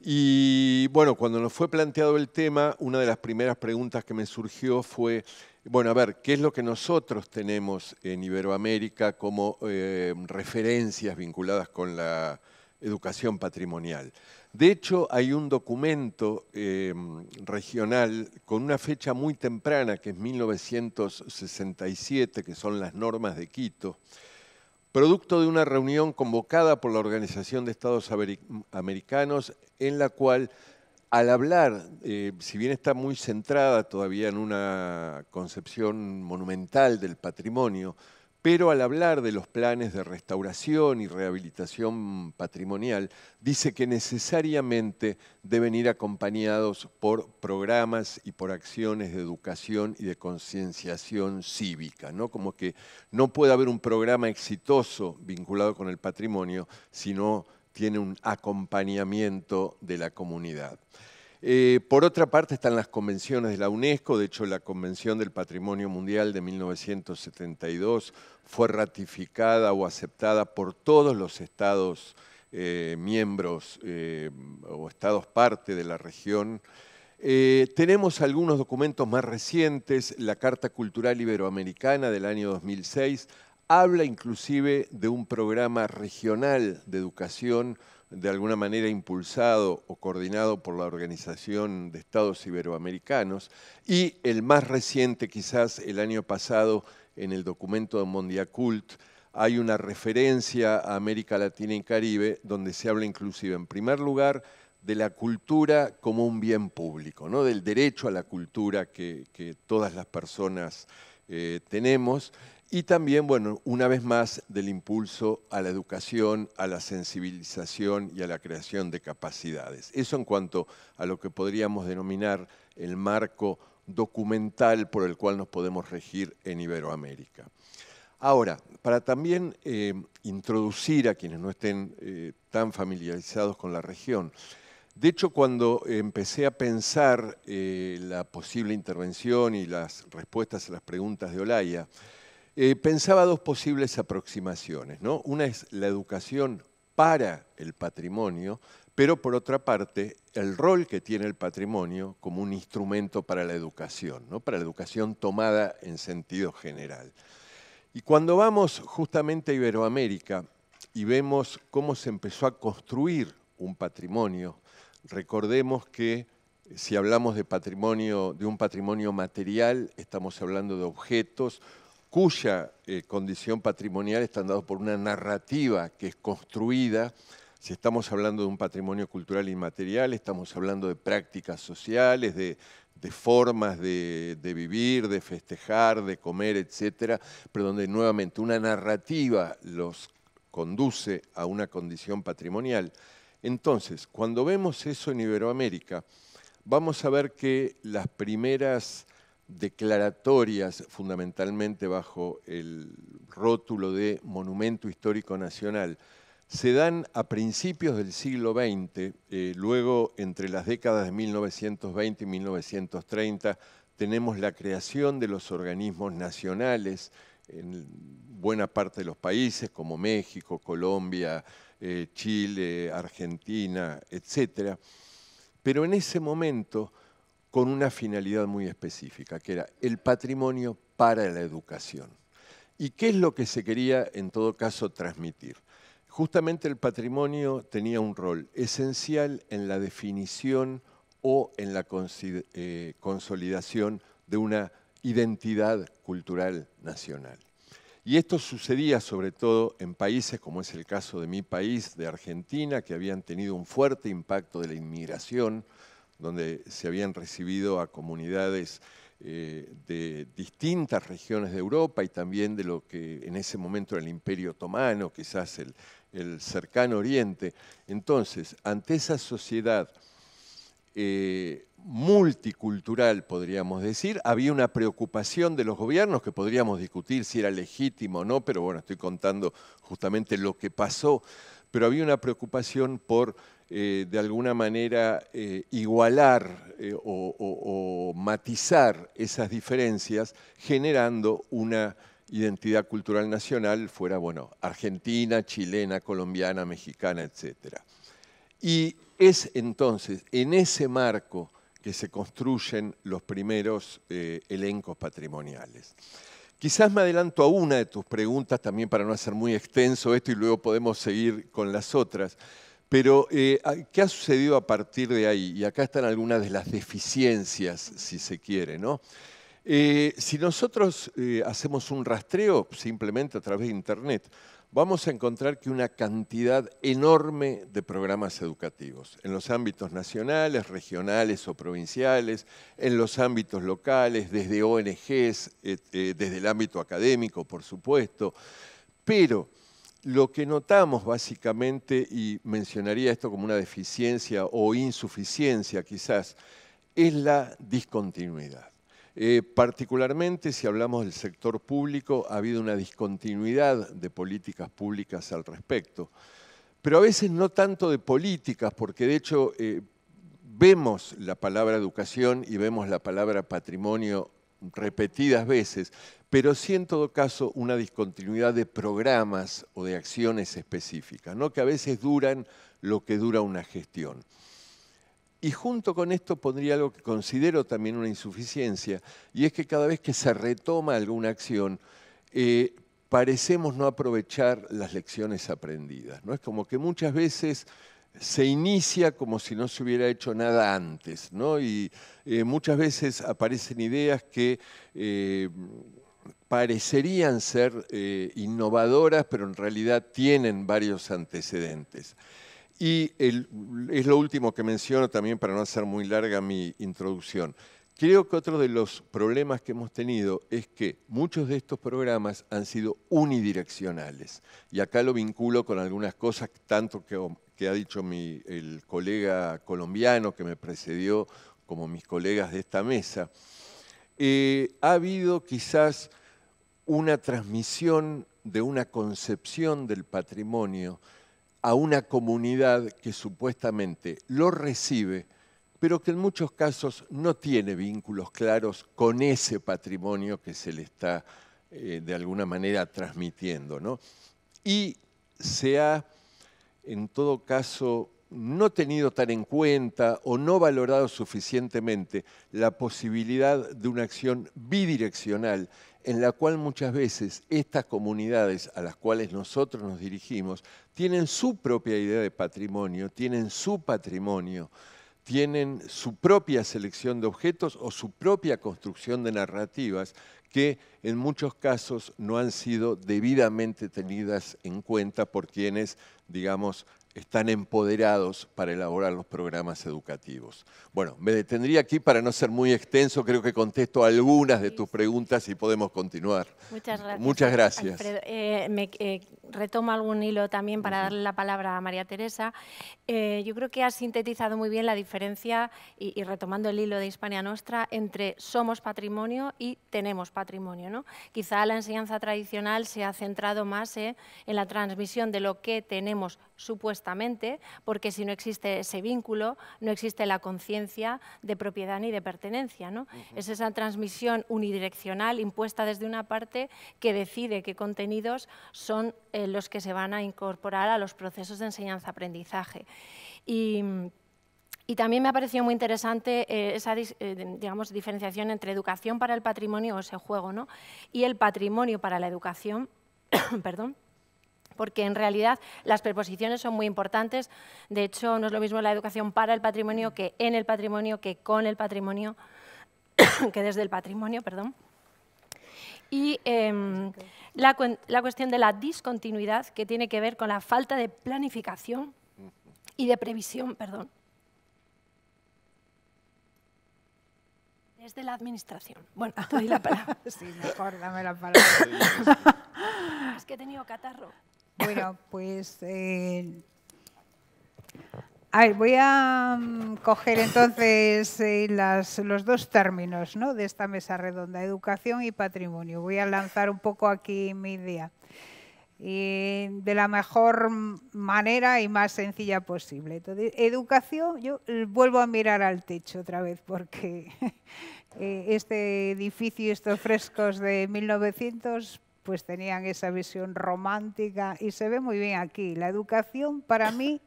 Y bueno, cuando nos fue planteado el tema, una de las primeras preguntas que me surgió fue, bueno, a ver, ¿qué es lo que nosotros tenemos en Iberoamérica como eh, referencias vinculadas con la educación patrimonial? De hecho, hay un documento em, regional con una fecha muy temprana, que es 1967, que son las normas de Quito, producto de una reunión convocada por la Organización de Estados Americanos, en la cual, al hablar, eh, si bien está muy centrada todavía en una concepción monumental del patrimonio, pero al hablar de los planes de restauración y rehabilitación patrimonial, dice que necesariamente deben ir acompañados por programas y por acciones de educación y de concienciación cívica, ¿no? Como que no puede haber un programa exitoso vinculado con el patrimonio si no tiene un acompañamiento de la comunidad. Eh, por otra parte están las convenciones de la UNESCO, de hecho la Convención del Patrimonio Mundial de 1972 fue ratificada o aceptada por todos los estados eh, miembros eh, o estados parte de la región. Eh, tenemos algunos documentos más recientes, la Carta Cultural Iberoamericana del año 2006 habla inclusive de un programa regional de educación de alguna manera impulsado o coordinado por la Organización de Estados Iberoamericanos y el más reciente quizás el año pasado en el documento de Mondiacult, hay una referencia a América Latina y Caribe donde se habla inclusive, en primer lugar, de la cultura como un bien público, ¿no? del derecho a la cultura que, todas las personas eh, tenemos y también, bueno, una vez más, del impulso a la educación, a la sensibilización y a la creación de capacidades. Eso en cuanto a lo que podríamos denominar el marco documental por el cual nos podemos regir en Iberoamérica. Ahora, para también eh, introducir a quienes no estén eh, tan familiarizados con la región, de hecho cuando empecé a pensar eh, la posible intervención y las respuestas a las preguntas de Olaya, pensaba dos posibles aproximaciones. ¿no? Una es la educación para el patrimonio, pero por otra parte, el rol que tiene el patrimonio como un instrumento para la educación, ¿no? para la educación tomada en sentido general. Y cuando vamos justamente a Iberoamérica y vemos cómo se empezó a construir un patrimonio, recordemos que si hablamos de patrimonio, de un patrimonio material, estamos hablando de objetos cuya eh, condición patrimonial está dada por una narrativa que es construida si estamos hablando de un patrimonio cultural inmaterial, estamos hablando de prácticas sociales, de, formas de, de, vivir, de festejar, de comer, etcétera, pero donde nuevamente una narrativa los conduce a una condición patrimonial. Entonces, cuando vemos eso en Iberoamérica, vamos a ver que las primeras declaratorias, fundamentalmente bajo el rótulo de Monumento Histórico Nacional, se dan a principios del siglo XX, eh, luego entre las décadas de 1920 y 1930 tenemos la creación de los organismos nacionales en buena parte de los países como México, Colombia, eh, Chile, Argentina, etc. Pero en ese momento con una finalidad muy específica, que era el patrimonio para la educación. ¿Y qué es lo que se quería en todo caso transmitir? Justamente el patrimonio tenía un rol esencial en la definición o en la eh, consolidación de una identidad cultural nacional. Y esto sucedía sobre todo en países como es el caso de mi país, de Argentina, que habían tenido un fuerte impacto de la inmigración, donde se habían recibido a comunidades eh, de distintas regiones de Europa y también de lo que en ese momento era el Imperio Otomano, quizás el, cercano Oriente. Entonces, ante esa sociedad eh, multicultural, podríamos decir, había una preocupación de los gobiernos que podríamos discutir si era legítimo o no, pero bueno, estoy contando justamente lo que pasó, pero había una preocupación por eh, de alguna manera eh, igualar eh, o, matizar esas diferencias generando una identidad cultural nacional fuera, bueno, argentina, chilena, colombiana, mexicana, etc. Y es entonces en ese marco que se construyen los primeros elencos patrimoniales. Quizás me adelanto a una de tus preguntas, también para no hacer muy extenso esto y luego podemos seguir con las otras. Pero, eh, ah, ¿qué ha sucedido a partir de ahí? Y acá están algunas de las deficiencias, si se quiere, eh, si nosotros eh, hacemos un rastreo simplemente a través de Internet, vamos a encontrar que una cantidad enorme de programas educativos, en los ámbitos nacionales, regionales o provinciales, en los ámbitos locales, desde ONGs, desde el ámbito académico, por supuesto, pero lo que notamos básicamente, y mencionaría esto como una deficiencia o insuficiencia quizás, es la discontinuidad. Eh, particularmente si hablamos del sector público, ha habido una discontinuidad de políticas públicas al respecto. Pero a veces no tanto de políticas, porque de hecho eh, vemos la palabra educación y vemos la palabra patrimonio repetidas veces, pero sí en todo caso una discontinuidad de programas o de acciones específicas, ¿no? que a veces duran lo que dura una gestión. Y junto con esto pondría algo que considero también una insuficiencia, y es que cada vez que se retoma alguna acción, eh, parecemos no aprovechar las lecciones aprendidas. ¿no? Es como que muchas veces se inicia como si no se hubiera hecho nada antes, ¿no? Y eh, muchas veces aparecen ideas que eh, parecerían ser eh, innovadoras, pero en realidad tienen varios antecedentes. Y es lo último que menciono también para no hacer muy larga mi introducción. Creo que otro de los problemas que hemos tenido es que muchos de estos programas han sido unidireccionales. Y acá lo vinculo con algunas cosas, tanto que, ha dicho el colega colombiano que me precedió, como mis colegas de esta mesa. Eh, ha habido quizás una transmisión de una concepción del patrimonio a una comunidad que supuestamente lo recibe, pero que en muchos casos no tiene vínculos claros con ese patrimonio que se le está eh, de alguna manera transmitiendo. ¿no? Y se ha, en todo caso, no tenido tan en cuenta o no valorado suficientemente la posibilidad de una acción bidireccional en la cual muchas veces estas comunidades a las cuales nosotros nos dirigimos tienen su propia idea de patrimonio, tienen su patrimonio, tienen su propia selección de objetos o su propia construcción de narrativas que en muchos casos no han sido debidamente tenidas en cuenta por quienes, digamos, están empoderados para elaborar los programas educativos. Bueno, me detendría aquí para no ser muy extenso, creo que contesto algunas de tus preguntas y podemos continuar. Muchas gracias. Muchas gracias retomo algún hilo también para darle la palabra a María Teresa. Eh, yo creo que ha sintetizado muy bien la diferencia, y, retomando el hilo de Hispania Nostra, entre somos patrimonio y tenemos patrimonio. Quizá la enseñanza tradicional se ha centrado más eh, en la transmisión de lo que tenemos supuestamente, porque si no existe ese vínculo, no existe la conciencia de propiedad ni de pertenencia. ¿no? Es esa transmisión unidireccional impuesta desde una parte que decide qué contenidos son los que se van a incorporar a los procesos de enseñanza-aprendizaje. Y, también me ha parecido muy interesante eh, esa eh, digamos, diferenciación entre educación para el patrimonio, o ese juego, ¿no? y el patrimonio para la educación, perdón, porque en realidad las preposiciones son muy importantes. De hecho, no es lo mismo la educación para el patrimonio que en el patrimonio, que con el patrimonio, que desde el patrimonio, perdón. Y... Em, la, la cuestión de la discontinuidad, que tiene que ver con la falta de planificación y de previsión, perdón, desde la administración. Bueno, te doy la palabra. Sí, mejor dame la palabra. es que he tenido catarro. Bueno, pues eh, voy a mm, coger entonces eh, las, los dos términos de esta mesa redonda, educación y patrimonio. Voy a lanzar un poco aquí mi idea y de la mejor manera y más sencilla posible. educación, yo vuelvo a mirar al techo otra vez porque eh, este edificio, estos frescos de 1900, pues tenían esa visión romántica y se ve muy bien aquí. La educación para mí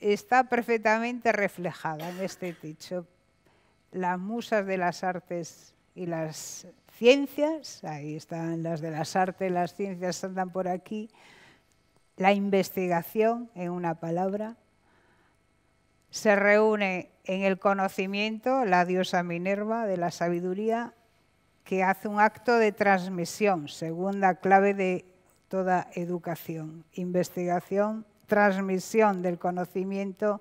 está perfectamente reflejada en este techo. Las musas de las artes y las ciencias, ahí están las de las artes, las ciencias andan por aquí, la investigación, en una palabra, se reúne en el conocimiento, la diosa Minerva de la sabiduría, que hace un acto de transmisión, segunda clave de toda educación, investigación, transmisión del conocimiento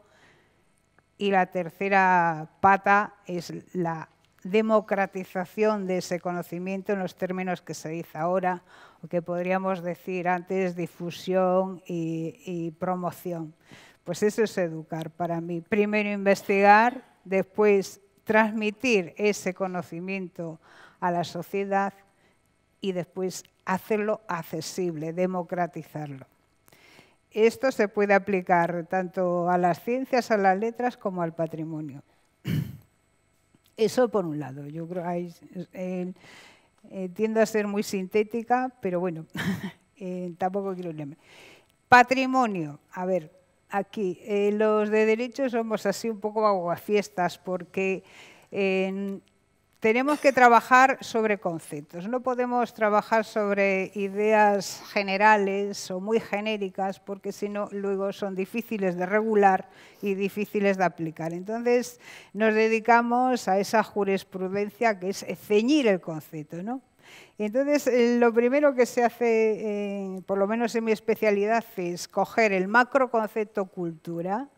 y la tercera pata es la democratización de ese conocimiento en los términos que se dice ahora, o que podríamos decir antes difusión y, promoción. Pues eso es educar para mí. Primero investigar, después transmitir ese conocimiento a la sociedad y después hacerlo accesible, democratizarlo esto se puede aplicar tanto a las ciencias, a las letras, como al patrimonio. Eso por un lado. Yo creo que eh, eh, a ser muy sintética, pero bueno, eh, tampoco quiero irme. Patrimonio. A ver, aquí los de derecho somos así un poco aguafiestas porque tenemos que trabajar sobre conceptos. No podemos trabajar sobre ideas generales o muy genéricas porque si no luego son difíciles de regular y difíciles de aplicar. Entonces nos dedicamos a esa jurisprudencia que es ceñir el concepto, ¿no? Entonces, eh, lo primero que se hace, eh, por lo menos en mi especialidad, es coger el macroconcepto cultura,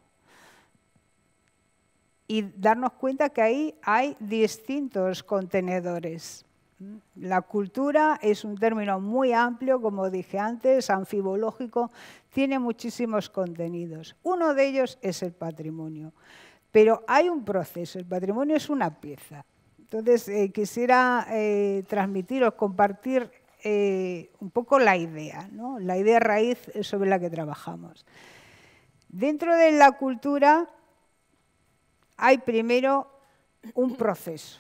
y darnos cuenta que ahí hay distintos contenedores. La cultura es un término muy amplio, como dije antes, anfibológico, tiene muchísimos contenidos. Uno de ellos es el patrimonio, pero hay un proceso, el patrimonio es una pieza. Entonces, eh, quisiera eh, transmitiros, compartir eh, un poco la idea, la idea raíz sobre la que trabajamos. Dentro de la cultura hay primero un proceso.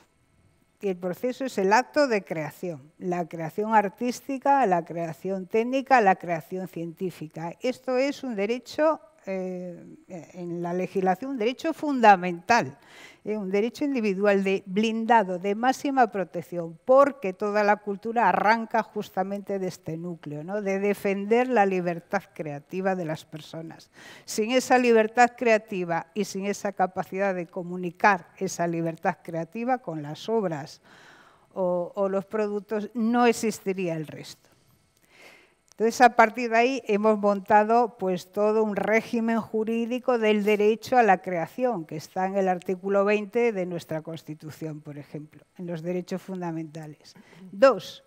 Y el proceso es el acto de creación, la creación artística, la creación técnica, la creación científica. Esto es un derecho eh, eh, en la legislación, un derecho fundamental, eh, un derecho individual de blindado, de máxima protección, porque toda la cultura arranca justamente de este núcleo, ¿no? de defender la libertad creativa de las personas. Sin esa libertad creativa y sin esa capacidad de comunicar esa libertad creativa con las obras o los productos, no existiría el resto. Entonces, a partir de ahí hemos montado pues, todo un régimen jurídico del derecho a la creación, que está en el artículo 20 de nuestra Constitución, por ejemplo, en los derechos fundamentales. Dos,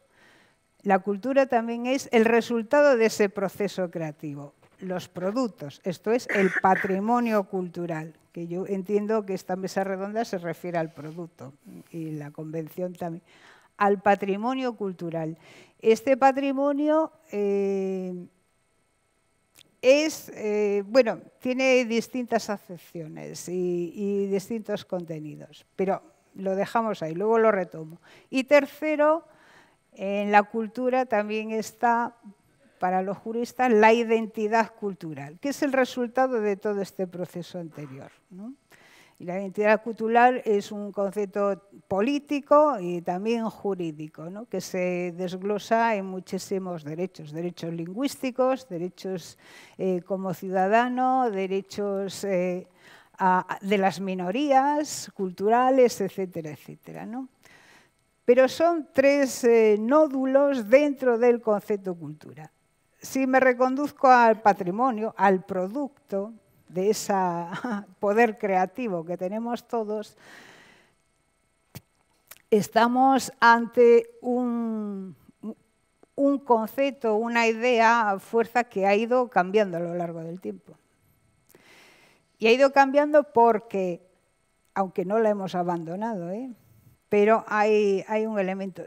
la cultura también es el resultado de ese proceso creativo, los productos, esto es el patrimonio cultural, que yo entiendo que esta mesa redonda se refiere al producto y la convención también, al patrimonio cultural. Este patrimonio eh, es, eh, bueno, tiene distintas acepciones y, distintos contenidos, pero lo dejamos ahí, luego lo retomo. Y tercero, en la cultura también está, para los juristas, la identidad cultural, que es el resultado de todo este proceso anterior la identidad cultural es un concepto político y también jurídico, ¿no? que se desglosa en muchísimos derechos, derechos lingüísticos, derechos eh, como ciudadano, derechos eh, de las minorías culturales, etcétera, etcétera. Pero son tres eh, nódulos dentro del concepto cultura. Si me reconduzco al patrimonio, al producto, de ese poder creativo que tenemos todos, estamos ante un, un concepto, una idea, fuerza que ha ido cambiando a lo largo del tiempo. Y ha ido cambiando porque, aunque no la hemos abandonado, ¿eh? pero hay, hay un elemento.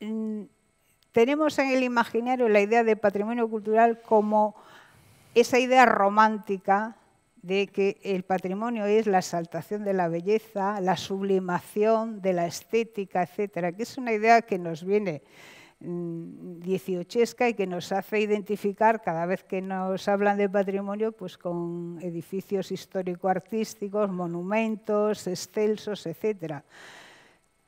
Mm, tenemos en el imaginario la idea de patrimonio cultural como esa idea romántica de que el patrimonio es la exaltación de la belleza, la sublimación de la estética, etcétera, que es una idea que nos viene mm, dieciochesca y que nos hace identificar cada vez que nos hablan de patrimonio pues con edificios histórico-artísticos, monumentos, excelsos, etcétera.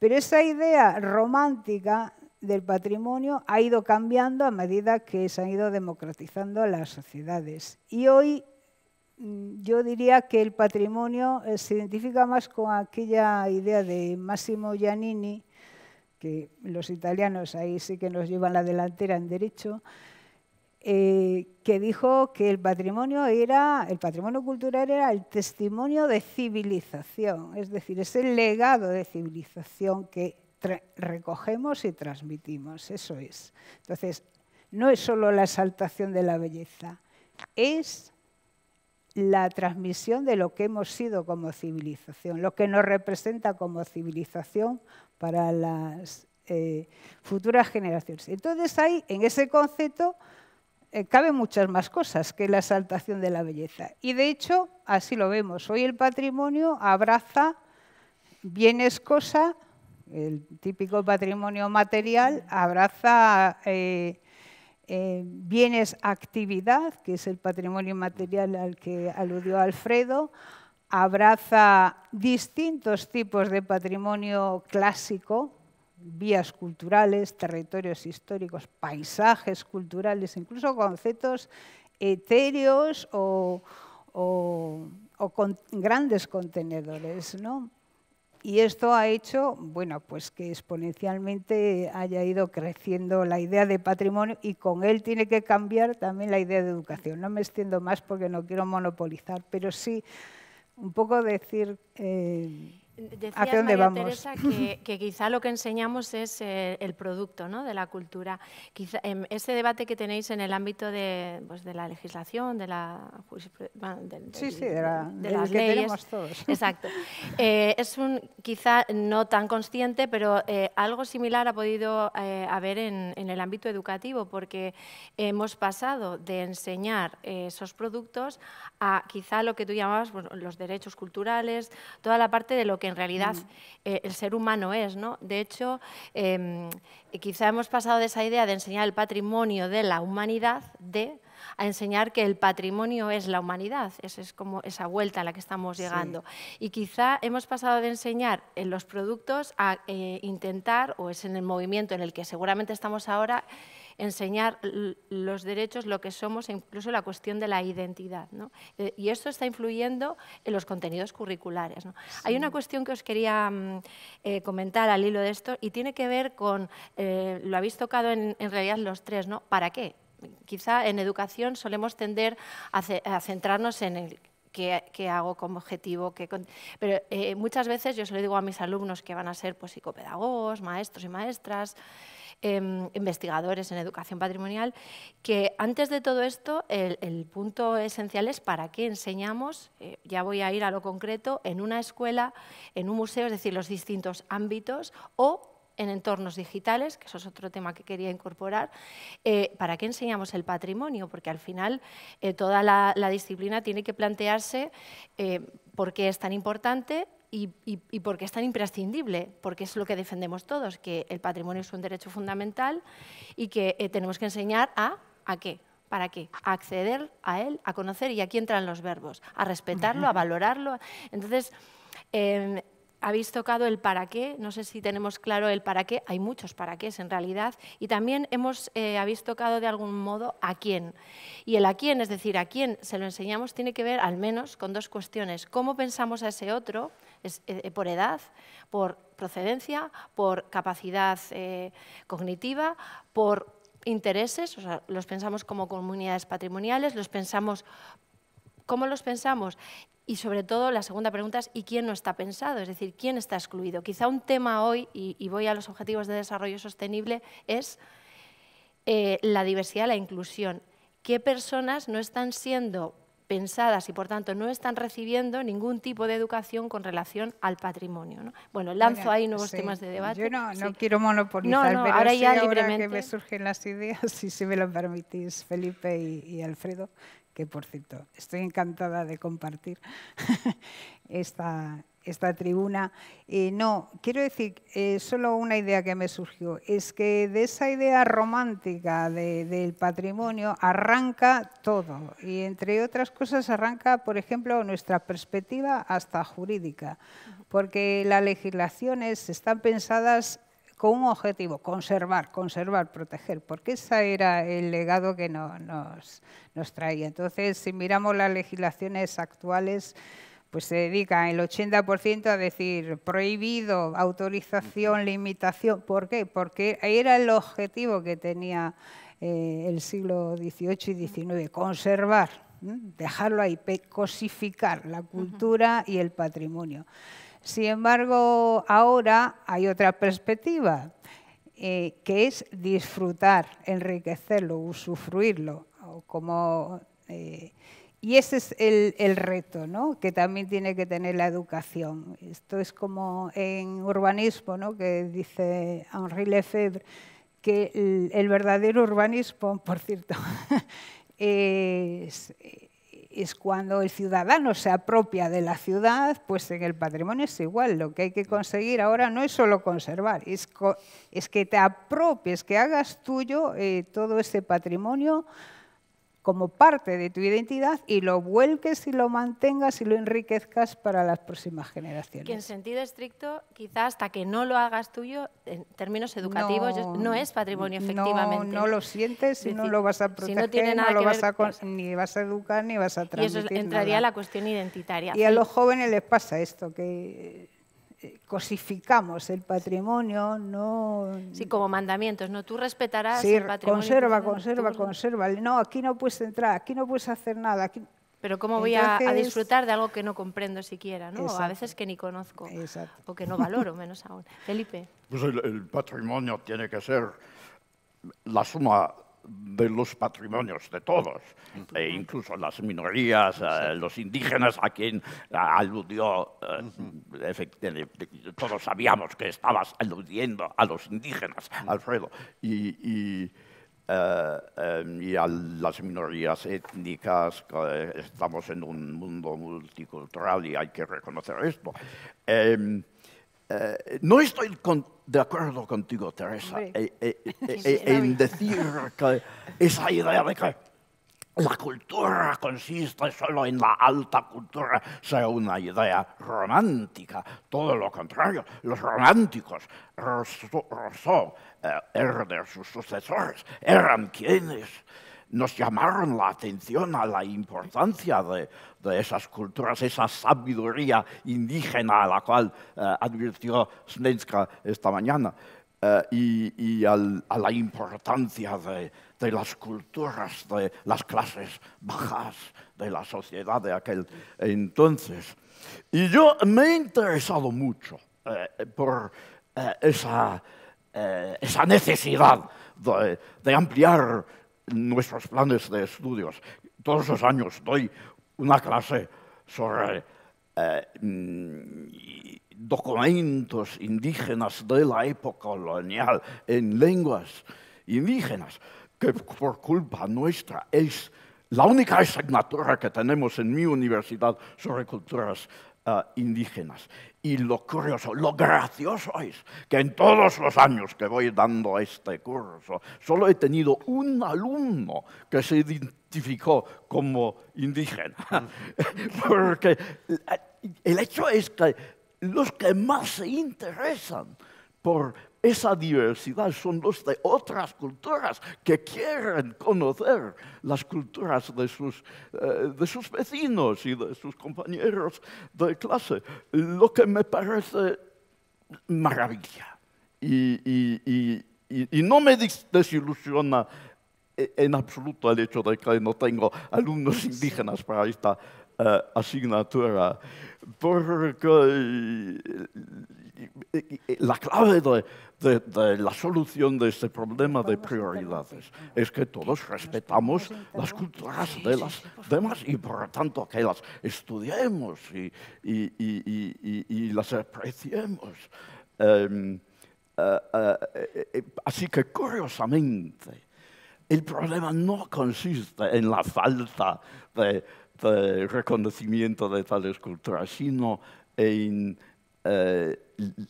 Pero esa idea romántica del patrimonio ha ido cambiando a medida que se han ido democratizando las sociedades. Y hoy mm, yo diría que el patrimonio eh, se identifica más con aquella idea de Massimo Giannini, que los italianos ahí sí que nos llevan la delantera en derecho, eh, que dijo que el patrimonio era el patrimonio cultural era el testimonio de civilización, es decir, el legado de civilización que recogemos y transmitimos, eso es. Entonces, no es solo la exaltación de la belleza, es la transmisión de lo que hemos sido como civilización, lo que nos representa como civilización para las eh, futuras generaciones. Entonces ahí, en ese concepto, cabe eh, caben muchas más cosas que la exaltación de la belleza. Y de hecho, así lo vemos. Hoy el patrimonio abraza bienes, cosa, el típico patrimonio material abraza eh, eh, bienes actividad, que es el patrimonio material al que aludió Alfredo, abraza distintos tipos de patrimonio clásico, vías culturales, territorios históricos, paisajes culturales, incluso conceptos etéreos o, con grandes contenedores. ¿no? Y esto ha hecho bueno, pues que exponencialmente haya ido creciendo la idea de patrimonio y con él tiene que cambiar también la idea de educación. No me extiendo más porque no quiero monopolizar, pero sí un poco decir eh, Decía Teresa, que, quizá lo que enseñamos es eh, el producto ¿no? de la cultura. Quizá, em, ese debate que tenéis en el ámbito de, pues, de la legislación, de, la, de, sí, la, las leyes. Todos. Exacto. Eh, es un quizá no tan consciente, pero eh, algo similar ha podido haber en, el ámbito educativo, porque hemos pasado de enseñar esos productos a quizá lo que tú llamabas los derechos culturales, toda la parte de lo que en realidad mm. eh, el ser humano es. ¿no? De hecho, em, quizá hemos pasado de esa idea de enseñar el patrimonio de la humanidad de a enseñar que el patrimonio es la humanidad. Esa es como esa vuelta a la que estamos llegando. Y quizá hemos pasado de enseñar en eh, los productos a eh, intentar, o es en el movimiento en el que seguramente estamos ahora, enseñar los derechos, lo que somos e incluso la cuestión de la identidad. Eh, y esto está influyendo en los contenidos curriculares. Hay una cuestión que os quería mm, eh, comentar al hilo de esto y tiene que ver con, eh, lo habéis tocado en, realidad los tres, ¿no? ¿Para qué? Quizá en educación solemos tender a, centrarnos en el Qué, hago como objetivo, pero muchas veces yo se lo digo a mis alumnos que van a ser pues, psicopedagogos, maestros y maestras, Em, investigadores en educación patrimonial, que antes de todo esto el, punto esencial es para qué enseñamos, eh, ya voy a ir a lo concreto, en una escuela, en un museo, es decir, los distintos ámbitos o en entornos digitales, que eso es otro tema que quería incorporar, eh, ¿para qué enseñamos el patrimonio? Porque al final eh, toda la, disciplina tiene que plantearse por qué es tan importante, y, porque es tan imprescindible, porque es lo que defendemos todos, que el patrimonio es un derecho fundamental y que eh, tenemos que enseñar a, ¿a qué? ¿Para qué? A acceder a él, a conocer, y aquí entran los verbos, a respetarlo, a valorarlo. Entonces, em, habéis tocado el para qué, no sé si tenemos claro el para qué, hay muchos para qué en realidad, y también hemos, eh, habéis tocado de algún modo a quién. Y el a quién, es decir, a quién se lo enseñamos, tiene que ver al menos con dos cuestiones, cómo pensamos a ese otro eh, eh, por edad, por procedencia, por capacidad eh, cognitiva, por intereses, los pensamos como comunidades patrimoniales, los pensamos, ¿cómo los pensamos? Y sobre todo, la segunda pregunta es, ¿y quién no está pensado? Es decir, ¿quién está excluido? Quizá un tema hoy, y, voy a los objetivos de desarrollo sostenible, es la diversidad, la inclusión. ¿Qué personas no están siendo pensadas y por tanto no están recibiendo ningún tipo de educación con relación al patrimonio. Bueno, lanzo ahí nuevos temas de debate. Yo no, quiero monopolizar, no, pero ahora, ya ahora que me surgen las ideas, si, si me lo permitís, Felipe y, y Alfredo, que por cierto, estoy encantada de compartir esta, esta tribuna. Eh, no, quiero decir, eh, solo una idea que me surgió, es que de esa idea romántica del patrimonio arranca todo, y entre otras cosas arranca, por ejemplo, nuestra perspectiva hasta jurídica, porque las legislaciones están pensadas con un objetivo, conservar, conservar, proteger, porque ese era el legado que nos, nos traía. Entonces, si miramos las legislaciones actuales, pues se dedica el 80% a decir prohibido, autorización, limitación. ¿Por qué? Porque era el objetivo que tenía eh, el siglo XVIII y XIX, conservar, dejarlo ahí, cosificar la cultura y el patrimonio. Sin embargo, ahora hay otra perspectiva, eh, que es disfrutar, enriquecerlo, usufruirlo, como... Eh, y ese es el, reto ¿no? que también tiene que tener la educación. Esto es como en urbanismo, ¿no? que dice Henri Lefebvre, que el, verdadero urbanismo, por cierto, es, cuando el ciudadano se apropia de la ciudad, pues en el patrimonio es igual. Lo que hay que conseguir ahora no es solo conservar, es, que te apropies, que hagas tuyo eh, todo ese patrimonio como parte de tu identidad y lo vuelques y lo mantengas y lo enriquezcas para las próximas generaciones. Que en sentido estricto, quizás hasta que no lo hagas tuyo, en términos educativos, no, es patrimonio efectivamente. No, lo sientes y no lo vas a proteger, no, tiene nada lo vas a, ni vas a educar ni vas a transmitir Y eso entraría la cuestión identitaria. Y a los jóvenes les pasa esto, que cosificamos el patrimonio, no... Sí, como mandamientos, ¿no? Tú respetarás el patrimonio. conserva, conserva, conserva. No, aquí no puedes entrar, aquí no puedes hacer nada. Aquí... Pero ¿cómo voy a, disfrutar de algo que no comprendo siquiera, ¿no? A veces que ni conozco Exacto. o que no valoro, menos aún. Felipe. Pues el patrimonio tiene que ser la suma de los patrimonios de todos, e incluso las minorías, eh, los indígenas a quien eh, aludió, eh, todos sabíamos que estabas aludiendo a los indígenas, Alfredo, y, y a las minorías étnicas, estamos en un mundo multicultural y hay que reconocer esto. Em, eh, no estoy de acuerdo contigo, Teresa, e, e, e, en decir que esa idea de que la cultura consiste solo en la alta cultura sea una idea romántica. Todo lo contrario, los románticos, Rousseau, eh, eran sus sucesores, eran quienes nos llamaron la atención a la importancia de, esas culturas, esa sabiduría indígena a la cual eh, advirtió Snenska esta mañana, eh, y, a la importancia de, las culturas, de las clases bajas de la sociedad de aquel entonces. Y yo me he interesado mucho eh, por esa, necesidad de ampliar nuestros planes de estudios. Todos los años doy una clase sobre eh, mm, documentos indígenas de la época colonial en lenguas indígenas, que por culpa nuestra es la única asignatura que tenemos en mi universidad sobre culturas Ah, indígenas. Y lo curioso, lo gracioso es que en todos los años que voy dando este curso, solo he tenido un alumno que se identificó como indígena. Porque el hecho es que los que más se interesan por esa diversidad son los de otras culturas que quieren conocer las culturas de sus, eh, de sus vecinos y de sus compañeros de clase, lo que me parece maravilla. Y, no me desilusiona eh, en absoluto el hecho de que no tengo alumnos indígenas para esta eh, asignatura, porque la clave de, la solución de este problema de prioridades es que todos respetamos las culturas de las demás y por lo tanto que las estudiemos y, las apreciemos. Em, eh, eh, eh, así que curiosamente, el problema no consiste en la falta de, reconocimiento de tales culturas, sino en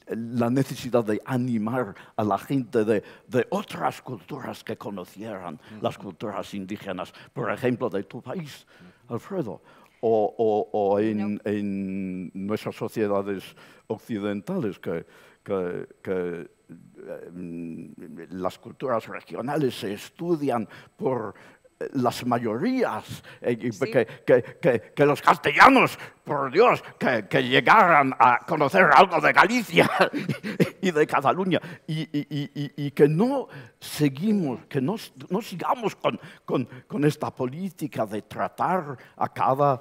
la necesidad de animar a la gente de, otras culturas que conocieran, mm. las culturas indígenas, por ejemplo, de tu país, mm. Alfredo, o, en, nuestras sociedades occidentales, que, eh, las culturas regionales se estudian por las mayorías, eh, que, los castellanos, por Dios, que, llegaran a conocer algo de Galicia y de Cataluña, y, que no seguimos, que no, sigamos con, con, esta política de tratar a cada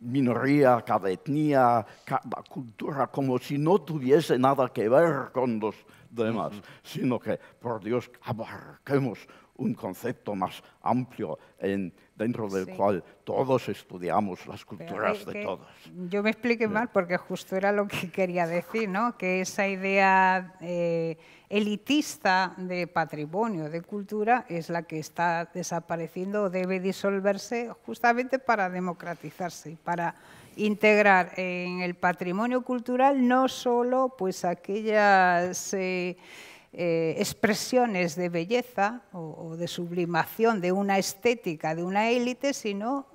minoría, cada etnia, cada cultura, como si no tuviese nada que ver con los demás, sino que, por Dios, abarquemos un concepto más amplio en, dentro del cual todos estudiamos las culturas de todos. Yo me expliqué mal porque justo era lo que quería decir, ¿no? que esa idea eh, elitista de patrimonio, de cultura, es la que está desapareciendo o debe disolverse justamente para democratizarse y para integrar en el patrimonio cultural no solo pues, aquellas eh, eh, expresiones de belleza o, de sublimación de una estética, de una élite, sino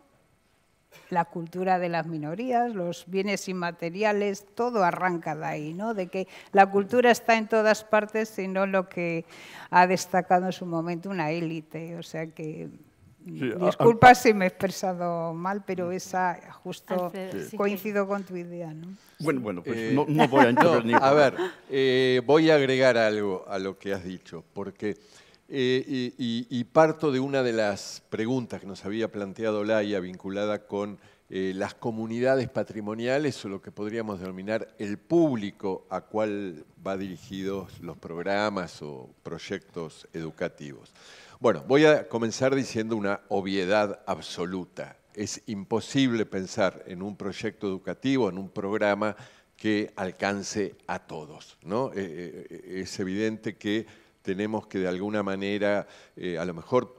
la cultura de las minorías, los bienes inmateriales, todo arranca de ahí, ¿no? De que la cultura está en todas partes, sino lo que ha destacado en su momento una élite. O sea que Disculpa si me he expresado mal, pero esa justo coincido con tu idea. Bueno, bueno, pues eh, no, voy a a ver, eh, voy a agregar algo a lo que has dicho, porque eh, y, y, parto de una de las preguntas que nos había planteado Laia vinculada con las comunidades patrimoniales o lo que podríamos denominar el público a cuál va dirigidos los programas o proyectos educativos. Bueno, voy a comenzar diciendo una obviedad absoluta. Es imposible pensar en un proyecto educativo, en un programa que alcance a todos. ¿no? Eh, eh, es evidente que tenemos que de alguna manera, eh, a lo mejor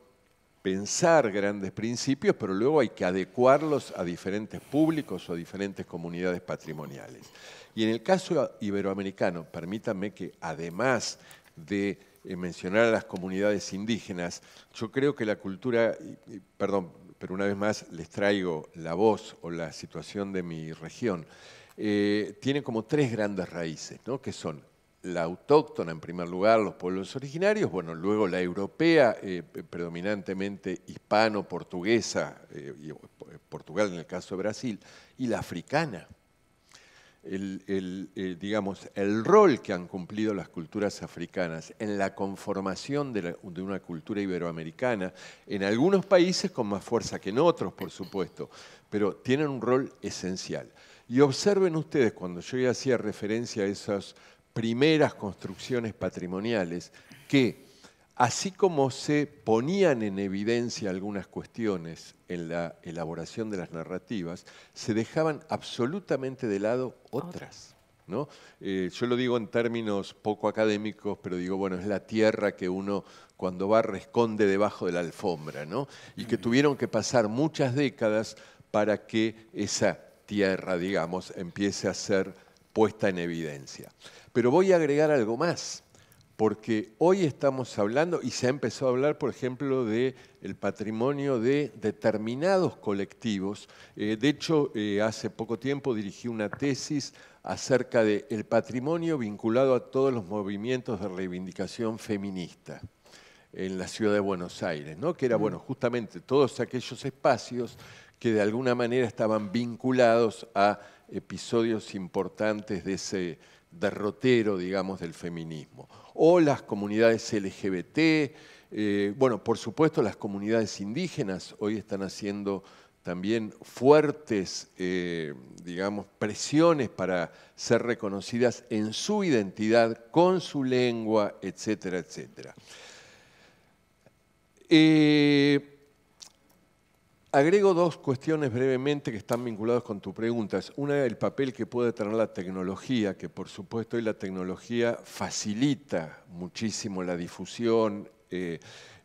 pensar grandes principios, pero luego hay que adecuarlos a diferentes públicos o a diferentes comunidades patrimoniales. Y en el caso iberoamericano, permítanme que además de mencionar a las comunidades indígenas. Yo creo que la cultura, perdón, pero una vez más les traigo la voz o la situación de mi región, eh, tiene como tres grandes raíces, ¿no? que son la autóctona en primer lugar, los pueblos originarios, bueno, luego la europea, eh, predominantemente hispano-portuguesa, eh, Portugal en el caso de Brasil, y la africana, el, eh, digamos, el rol que han cumplido las culturas africanas en la conformación de, de, una cultura iberoamericana, en algunos países con más fuerza que en otros, por supuesto, pero tienen un rol esencial. Y observen ustedes, cuando yo ya hacía referencia a esas primeras construcciones patrimoniales, que Así como se ponían en evidencia algunas cuestiones en la elaboración de las narrativas, se dejaban absolutamente de lado otras. ¿no? Eh, yo lo digo en términos poco académicos, pero digo, bueno, es la tierra que uno cuando va resconde debajo de la alfombra, ¿no? y que tuvieron que pasar muchas décadas para que esa tierra, digamos, empiece a ser puesta en evidencia. Pero voy a agregar algo más porque hoy estamos hablando, y se ha empezado a hablar, por ejemplo, del patrimonio de determinados colectivos. Eh, de hecho, eh, hace poco tiempo dirigí una tesis acerca del patrimonio vinculado a todos los movimientos de reivindicación feminista en la ciudad de Buenos Aires, que era, bueno, justamente todos aquellos espacios que de alguna manera estaban vinculados a episodios importantes de ese derrotero, digamos, del feminismo o las comunidades LGBT, eh, bueno, por supuesto las comunidades indígenas hoy están haciendo también fuertes, eh, digamos, presiones para ser reconocidas en su identidad, con su lengua, etcétera, etcétera. Eh, Agrego dos cuestiones brevemente que están vinculadas con tu pregunta. Una, el papel que puede tener la tecnología, que por supuesto hoy la tecnología facilita muchísimo la difusión. Eh,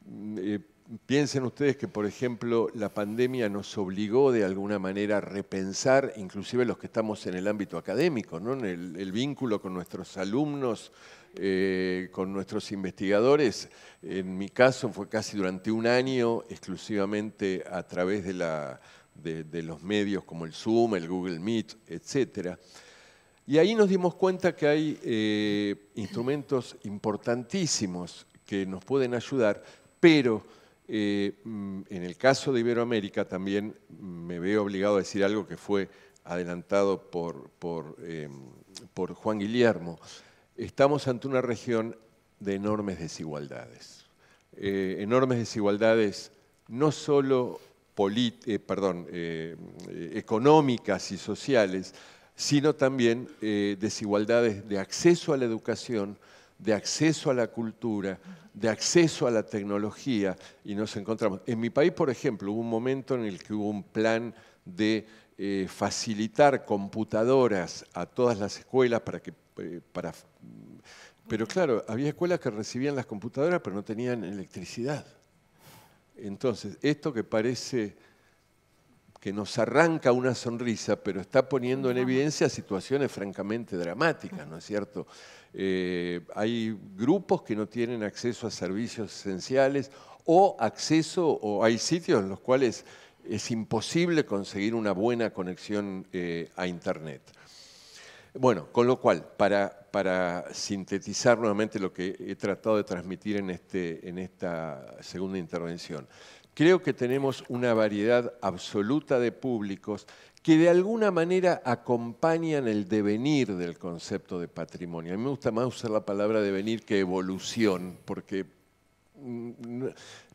mm, eh, piensen ustedes que, por ejemplo, la pandemia nos obligó de alguna manera a repensar, inclusive los que estamos en el ámbito académico, ¿no? el vínculo con nuestros alumnos, eh, con nuestros investigadores. En mi caso fue casi durante un año exclusivamente a través de, los medios como el Zoom, el Google Meet, etc. Y ahí nos dimos cuenta que hay eh, instrumentos importantísimos que nos pueden ayudar, pero eh, mm, en el caso de Iberoamérica también me veo obligado a decir algo que fue adelantado por Juan Guillermo. Estamos ante una región de enormes desigualdades. Eh, enormes desigualdades no solo eh, eh, económicas y sociales, sino también desigualdades de acceso a la educación, de acceso a la cultura, de acceso a la tecnología, y nos encontramos. En mi país, por ejemplo, hubo un momento en el que hubo un plan de facilitar computadoras a todas las escuelas para que eh, para... Mm, pero claro, había escuelas que recibían las computadoras pero no tenían electricidad. Entonces, esto que parece que nos arranca una sonrisa, pero está poniendo en evidencia situaciones francamente dramáticas, ¿no es cierto? Eh, hay grupos que no tienen acceso a servicios esenciales o acceso, o hay sitios en los cuales es imposible conseguir una buena conexión eh, a Internet. Bueno, con lo cual, para, sintetizar nuevamente lo que he tratado de transmitir en, este, en esta segunda intervención, creo que tenemos una variedad absoluta de públicos que de alguna manera acompañan el devenir del concepto de patrimonio. A mí me gusta más usar la palabra devenir que evolución, porque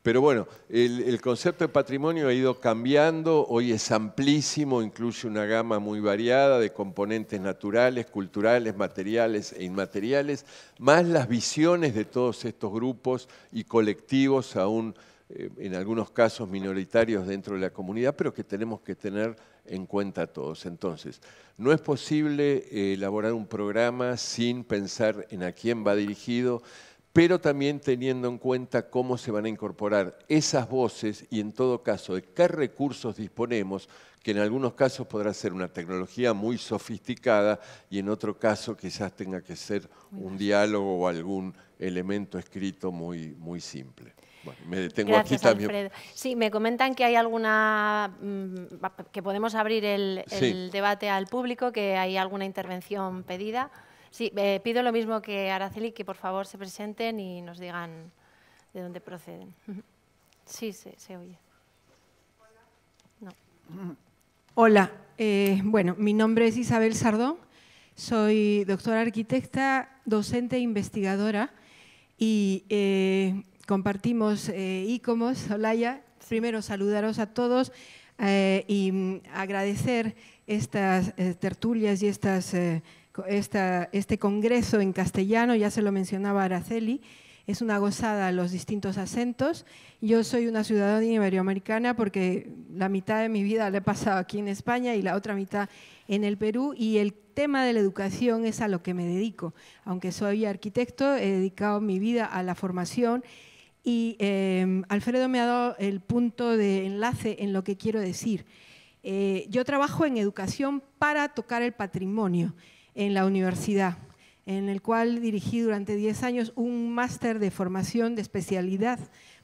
pero bueno, el, concepto de patrimonio ha ido cambiando, hoy es amplísimo, incluye una gama muy variada de componentes naturales, culturales, materiales e inmateriales, más las visiones de todos estos grupos y colectivos, aún eh, en algunos casos minoritarios dentro de la comunidad, pero que tenemos que tener en cuenta todos. Entonces, no es posible eh, elaborar un programa sin pensar en a quién va dirigido, pero también teniendo en cuenta cómo se van a incorporar esas voces y en todo caso de qué recursos disponemos, que en algunos casos podrá ser una tecnología muy sofisticada y en otro caso quizás tenga que ser un diálogo o algún elemento escrito muy, muy simple. Bueno, me detengo aquí también. Sí, me comentan que hay alguna mm, que podemos abrir el, debate al público, que hay alguna intervención pedida. Sí, eh, pido lo mismo que Araceli, que por favor se presenten y nos digan de dónde proceden. Sí, se, oye. Hola, eh, bueno, mi nombre es Isabel Sardón, soy doctora arquitecta, docente e investigadora y eh, compartimos ICOMOS, Olaya. Primero saludaros a todos y mm, agradecer estas tertulias y estas este congreso en castellano, ya se lo mencionaba Araceli, es una gozada los distintos acentos. Yo soy una ciudadana iberoamericana porque la mitad de mi vida la he pasado aquí en España y la otra mitad en el Perú y el tema de la educación es a lo que me dedico. Aunque soy arquitecto, he dedicado mi vida a la formación y em, Alfredo me ha dado el punto de enlace en lo que quiero decir. Eh, yo trabajo en educación para tocar el patrimonio en la universidad, en el cual dirigí durante 10 años un máster de formación de especialidad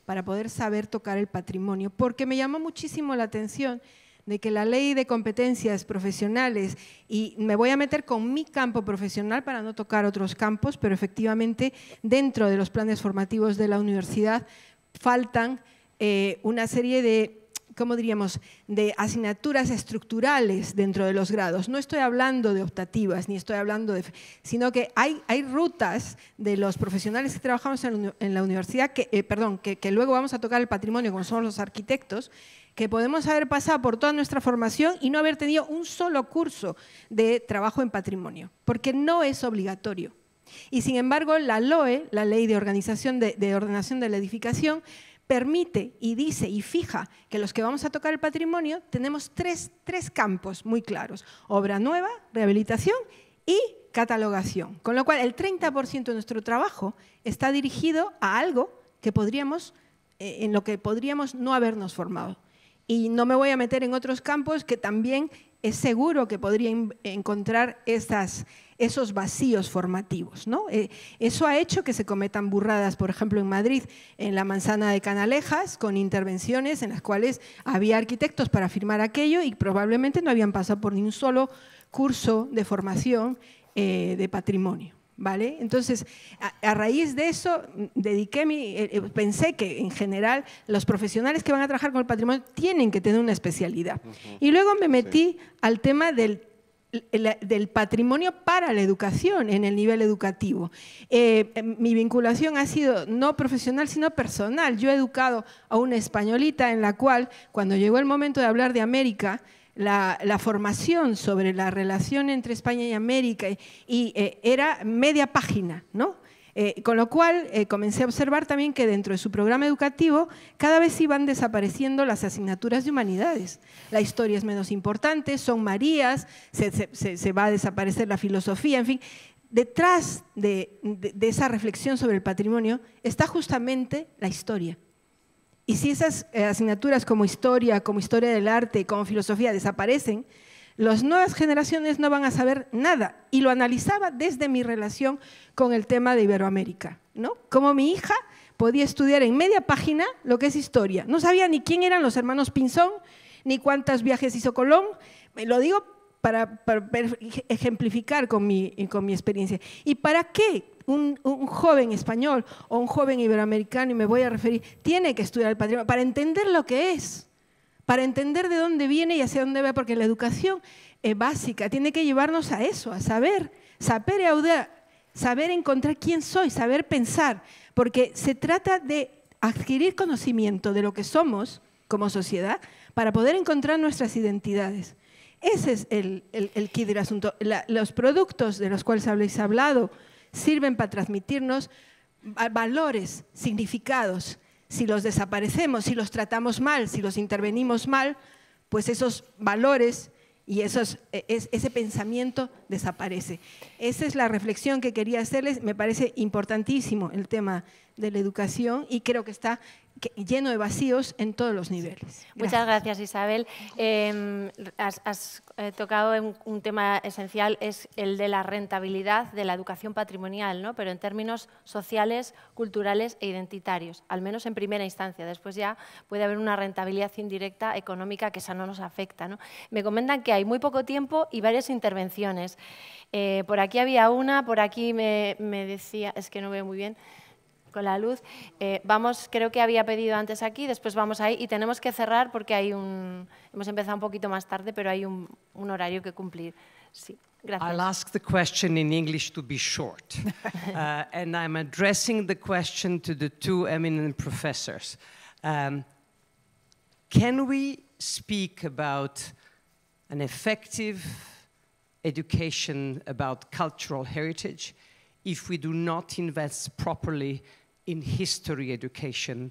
para poder saber tocar el patrimonio, porque me llamó muchísimo la atención de que la ley de competencias profesionales, y me voy a meter con mi campo profesional para no tocar otros campos, pero efectivamente dentro de los planes formativos de la universidad faltan eh, una serie de ¿cómo diríamos?, de asignaturas estructurales dentro de los grados. No estoy hablando de optativas, ni estoy hablando de... sino que hay, hay rutas de los profesionales que trabajamos en, la universidad, que, eh, perdón, que, luego vamos a tocar el patrimonio, como somos los arquitectos, que podemos haber pasado por toda nuestra formación y no haber tenido un solo curso de trabajo en patrimonio, porque no es obligatorio. Y sin embargo, la LOE, la Ley de Organización de, de Ordenación de la Edificación, permite y dice y fija que los que vamos a tocar el patrimonio tenemos tres, campos muy claros, obra nueva, rehabilitación y catalogación. Con lo cual, el 30% de nuestro trabajo está dirigido a algo que podríamos, eh, en lo que podríamos no habernos formado. Y no me voy a meter en otros campos que también es seguro que podría encontrar estas, esos vacíos formativos. ¿no? Eh, eso ha hecho que se cometan burradas, por ejemplo, en Madrid, en la manzana de Canalejas, con intervenciones en las cuales había arquitectos para firmar aquello y probablemente no habían pasado por ni un solo curso de formación eh, de patrimonio. ¿Vale? Entonces, a, raíz de eso, dediqué eh, pensé que en general los profesionales que van a trabajar con el patrimonio tienen que tener una especialidad. Y luego me metí al tema del del patrimonio para la educación en el nivel educativo. Eh, em, mi vinculación ha sido no profesional, sino personal. Yo he educado a una españolita en la cual, cuando llegó el momento de hablar de América, la, formación sobre la relación entre España y América eh, era media página, ¿no? Eh, con lo cual eh, comencé a observar también que dentro de su programa educativo cada vez iban desapareciendo las asignaturas de humanidades. La historia es menos importante, son Marías, se, va a desaparecer la filosofía, en fin. Detrás de esa reflexión sobre el patrimonio está justamente la historia. Y si esas eh, asignaturas como historia, como historia del arte, como filosofía desaparecen, las nuevas generaciones no van a saber nada. Y lo analizaba desde mi relación con el tema de Iberoamérica, ¿no? Como mi hija podía estudiar en media página lo que es historia. No sabía ni quién eran los hermanos Pinzón, ni cuántos viajes hizo Colón. Me Lo digo para, ejemplificar con mi, experiencia. ¿Y para qué un, un, joven español o un joven iberoamericano, y me voy a referir, tiene que estudiar el patrimonio para entender lo que es? para entender de dónde viene y hacia dónde va, porque la educación es básica tiene que llevarnos a eso, a saber, saber audar, saber encontrar quién soy, saber pensar, porque se trata de adquirir conocimiento de lo que somos como sociedad para poder encontrar nuestras identidades. Ese es el, el, del asunto. los productos de los cuales habéis hablado sirven para transmitirnos valores, significados, si los desaparecemos, si los tratamos mal, si los intervenimos mal, pues esos valores y esos, e, ese pensamiento desaparece. Esa es la reflexión que quería hacerles. Me parece importantísimo el tema de la educación y creo que está lleno de vacíos en todos los niveles. Muchas gracias Isabel. Em, has, eh, tocado un tema esencial, es el de la rentabilidad de la educación patrimonial, ¿no? pero en términos sociales, culturales e identitarios, al menos en primera instancia. Después ya puede haber una rentabilidad indirecta económica que esa no nos afecta. Me comentan que hay muy poco tiempo y varias intervenciones. Eh, por aquí había una, por aquí me decía, es que no veo muy bien con la luz. Eh, vamos, creo que había pedido antes aquí, después vamos ahí y tenemos que cerrar porque hay un, hemos empezado un poquito más tarde, pero hay un, un horario que cumplir. Sí. Gracias. I'll ask the question in English to be short. uh, and I'm addressing the question to the two eminent professors. Um, can we speak about an effective education about cultural heritage if we do not invest properly in history education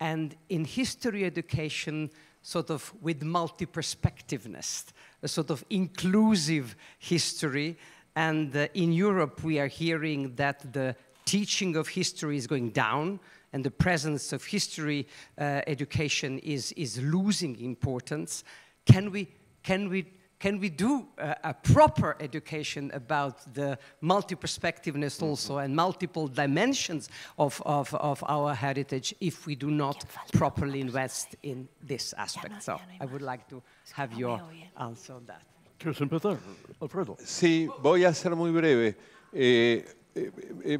and in history education sort of with multi-perspectiveness, a sort of inclusive history. And uh, in Europe, we are hearing that the teaching of history is going down and the presence of history uh, education is, is losing importance. Can we, can we can we do a, a proper education about the multi-perspectiveness also and multiple dimensions of, of, of our heritage if we do not properly invest in this aspect? So I would like to have your answer on that. ¿Quieres empezar, Alfredo? Sí, voy a ser muy breve. Eh, eh, eh,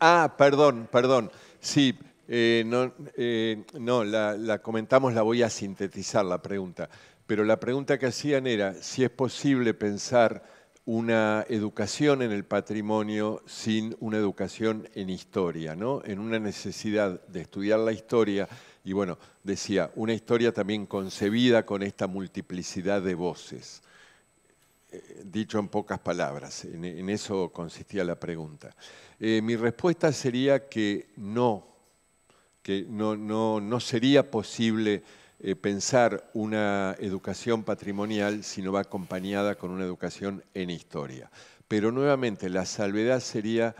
ah, perdón, perdón. Sí, eh, no, eh, no la, la comentamos, la voy a sintetizar la pregunta. pero la pregunta que hacían era si es posible pensar una educación en el patrimonio sin una educación en historia, ¿no? en una necesidad de estudiar la historia y bueno, decía, una historia también concebida con esta multiplicidad de voces. Eh, dicho en pocas palabras, en, eso consistía la pregunta. Eh, mi respuesta sería que no, que no, no, no sería posible eh, pensar una educación patrimonial si no va acompañada con una educación en historia. Pero nuevamente, la salvedad sería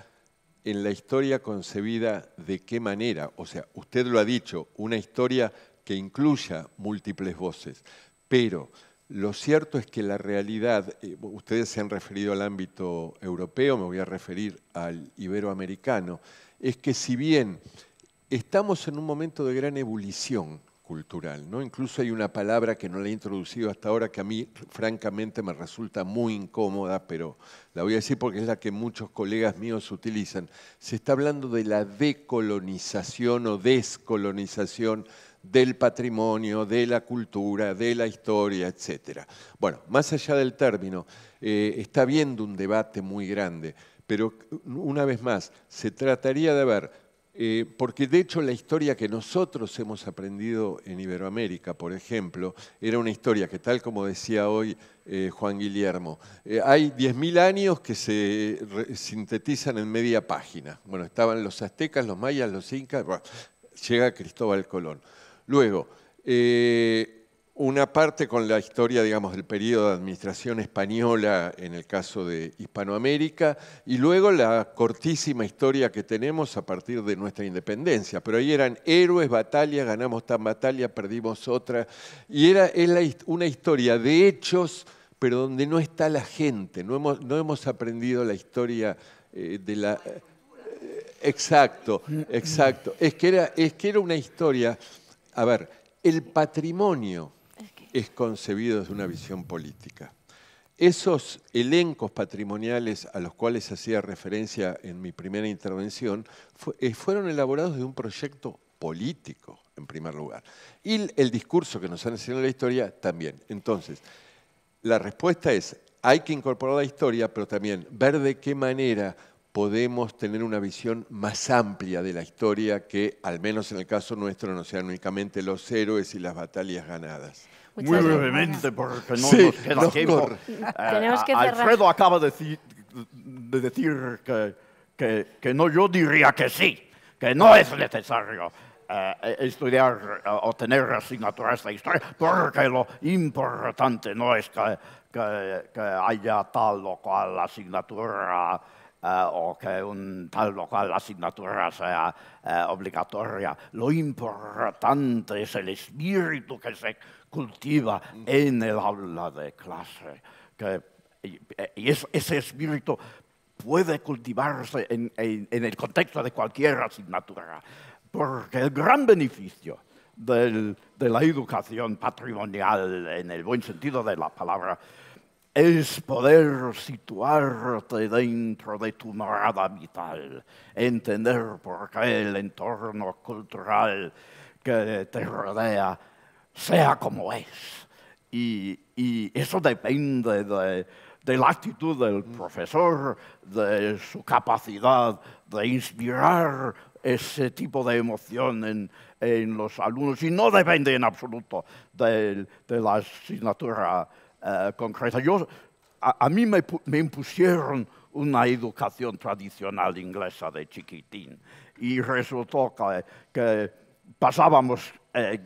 en la historia concebida de qué manera. O sea, usted lo ha dicho, una historia que incluya múltiples voces. Pero lo cierto es que la realidad, eh, ustedes se han referido al ámbito europeo, me voy a referir al iberoamericano, es que si bien estamos en un momento de gran ebullición, cultural. ¿no? Incluso hay una palabra que no la he introducido hasta ahora que a mí francamente me resulta muy incómoda, pero la voy a decir porque es la que muchos colegas míos utilizan. Se está hablando de la decolonización o descolonización del patrimonio, de la cultura, de la historia, etc. Bueno, más allá del término, eh, está habiendo un debate muy grande, pero una vez más, se trataría de ver eh, porque de hecho la historia que nosotros hemos aprendido en Iberoamérica, por ejemplo, era una historia que tal como decía hoy eh, Juan Guillermo, eh, hay 10.000 años que se sintetizan en media página. Bueno, estaban los aztecas, los mayas, los incas, llega Cristóbal Colón. Luego, una parte con la historia, digamos, del periodo de administración española en el caso de Hispanoamérica y luego la cortísima historia que tenemos a partir de nuestra independencia. Pero ahí eran héroes, batallas, ganamos tan batalla, perdimos otra. Y era, una historia de hechos, pero donde no está la gente. No hemos, no hemos aprendido la historia eh, de la... Eh, exacto, exacto. Es que, era, es que era una historia... A ver, el patrimonio es concebido desde una visión política. Esos elencos patrimoniales a los cuales hacía referencia en mi primera intervención eh, fueron elaborados de un proyecto político, en primer lugar. Y el discurso que nos han enseñado la historia también. Entonces, la respuesta es, hay que incorporar la historia, pero también ver de qué manera podemos tener una visión más amplia de la historia que, al menos en el caso nuestro, no sean únicamente los héroes y las batallas ganadas. Muy brevemente, porque no nos queda tiempo. Eh, que Alfredo acaba de, decir, de decir que, que, no, yo diría que sí, que no es necesario. Eh, estudiar eh, o tener asignaturas de historia, porque lo importante no es que, que haya tal o cual asignatura eh, o que un tal o cual asignatura sea eh, obligatoria. Lo importante es el espíritu que se cultiva mm. en el aula de clase. Que, y eh, ese espíritu puede cultivarse en, el contexto de cualquier asignatura, porque el gran beneficio de la educación patrimonial, en el buen sentido de la palabra, es poder situarte dentro de tu morada vital, entender por qué el entorno cultural que te rodea sea como es. Y, eso depende de, la actitud del profesor, de su capacidad de inspirar ese tipo de emoción en, los alumnos y no depende en absoluto de, de la asignatura eh, concreta. Yo, a, mí me, me, impusieron una educación tradicional inglesa de chiquitín y resultó que pasábamos eh,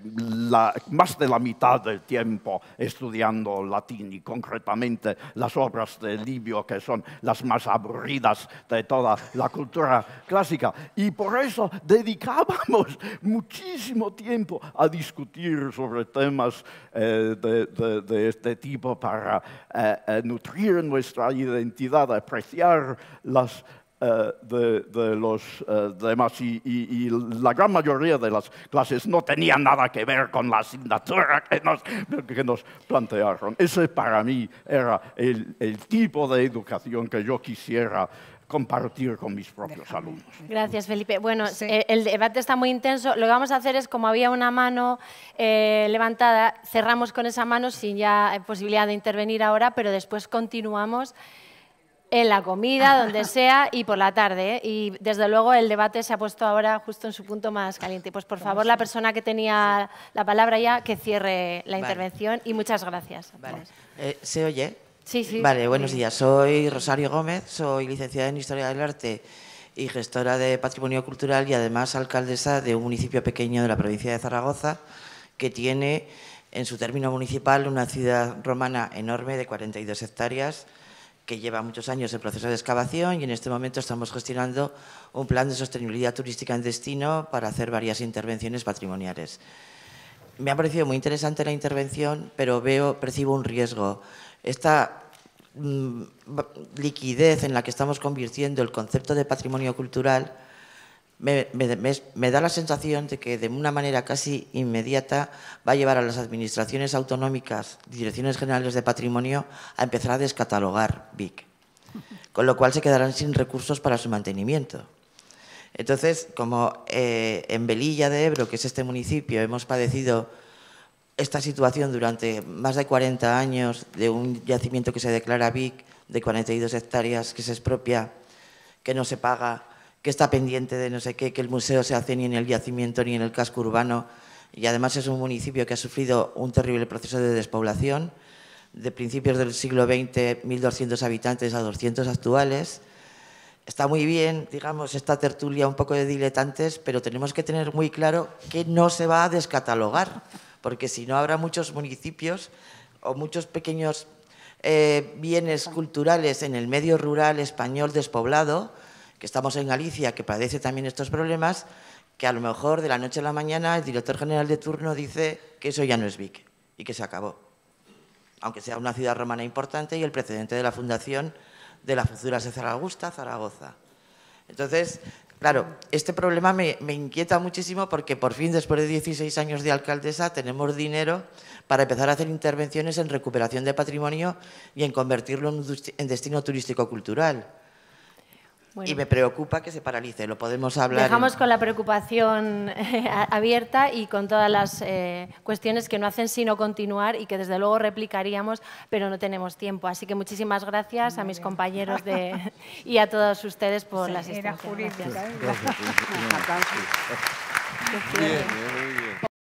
la, más de la mitad del tiempo estudiando latín y concretamente las obras de Libio, que son las más aburridas de toda la cultura clásica. Y por eso dedicábamos muchísimo tiempo a discutir sobre temas eh, de, este tipo para eh, nutrir nuestra identidad, apreciar las eh, de, los eh, demás y, la gran mayoría de las clases no tenían nada que ver con la asignatura que nos, que nos plantearon. Ese para mí era el, tipo de educación que yo quisiera compartir con mis propios alumnos. Gracias, Felipe. Bueno, eh, el debate está muy intenso. Lo que vamos a hacer es, como había una mano levantada, cerramos con esa mano sin ya posibilidad de intervenir ahora, pero después continuamos en la comida, donde sea y por la tarde. ¿eh? Y desde luego el debate se ha puesto ahora justo en su punto más caliente. Pues por favor, la persona que tenía la palabra ya, que cierre la intervención y muchas gracias. Eh, ¿Se oye? Sí, sí. Vale, buenos días. Soy Rosario Gómez, soy licenciada en Historia del Arte y gestora de Patrimonio Cultural y además alcaldesa de un municipio pequeño de la provincia de Zaragoza que tiene en su término municipal una ciudad romana enorme de 42 hectáreas, que lleva muchos años el proceso de excavación y en este momento estamos gestionando un plan de sostenibilidad turística en destino para hacer varias intervenciones patrimoniales. Me ha parecido muy interesante la intervención, pero veo, percibo un riesgo. Esta mm, liquidez en la que estamos convirtiendo el concepto de patrimonio cultural me, da la sensación de que de una manera casi inmediata va a llevar a las administraciones autonómicas, direcciones generales de patrimonio, a empezar a descatalogar BIC, con lo cual se quedarán sin recursos para su mantenimiento. Entonces, como eh, en Belilla de Ebro, que es este municipio, hemos padecido esta situación durante más de 40 años de un yacimiento que se declara BIC de 42 hectáreas que se expropia, que no se paga, que está pendiente de no sé qué, que el museo se hace ni en el yacimiento ni en el casco urbano. Y además es un municipio que ha sufrido un terrible proceso de despoblación, de principios del siglo XX, 1.200 habitantes a 200 actuales. Está muy bien, digamos, esta tertulia un poco de diletantes, pero tenemos que tener muy claro que no se va a descatalogar, porque si no habrá muchos municipios o muchos pequeños eh, bienes culturales en el medio rural español despoblado estamos en Galicia, que padece también estos problemas, que a lo mejor de la noche a la mañana el director general de turno dice que eso ya no es Vic y que se acabó. Aunque sea una ciudad romana importante y el precedente de la fundación de la futura de Zaragoza, Zaragoza. Entonces, claro, este problema me, inquieta muchísimo porque por fin, después de 16 años de alcaldesa, tenemos dinero para empezar a hacer intervenciones en recuperación de patrimonio y en convertirlo en, destino turístico-cultural. Y me preocupa que se paralice, lo podemos hablar. Dejamos con la preocupación eh, abierta y con todas las eh, cuestiones que no hacen sino continuar y que desde luego replicaríamos, pero no tenemos tiempo. Así que muchísimas gracias a mis compañeros de, y a todos ustedes por la asistencia. jurídica,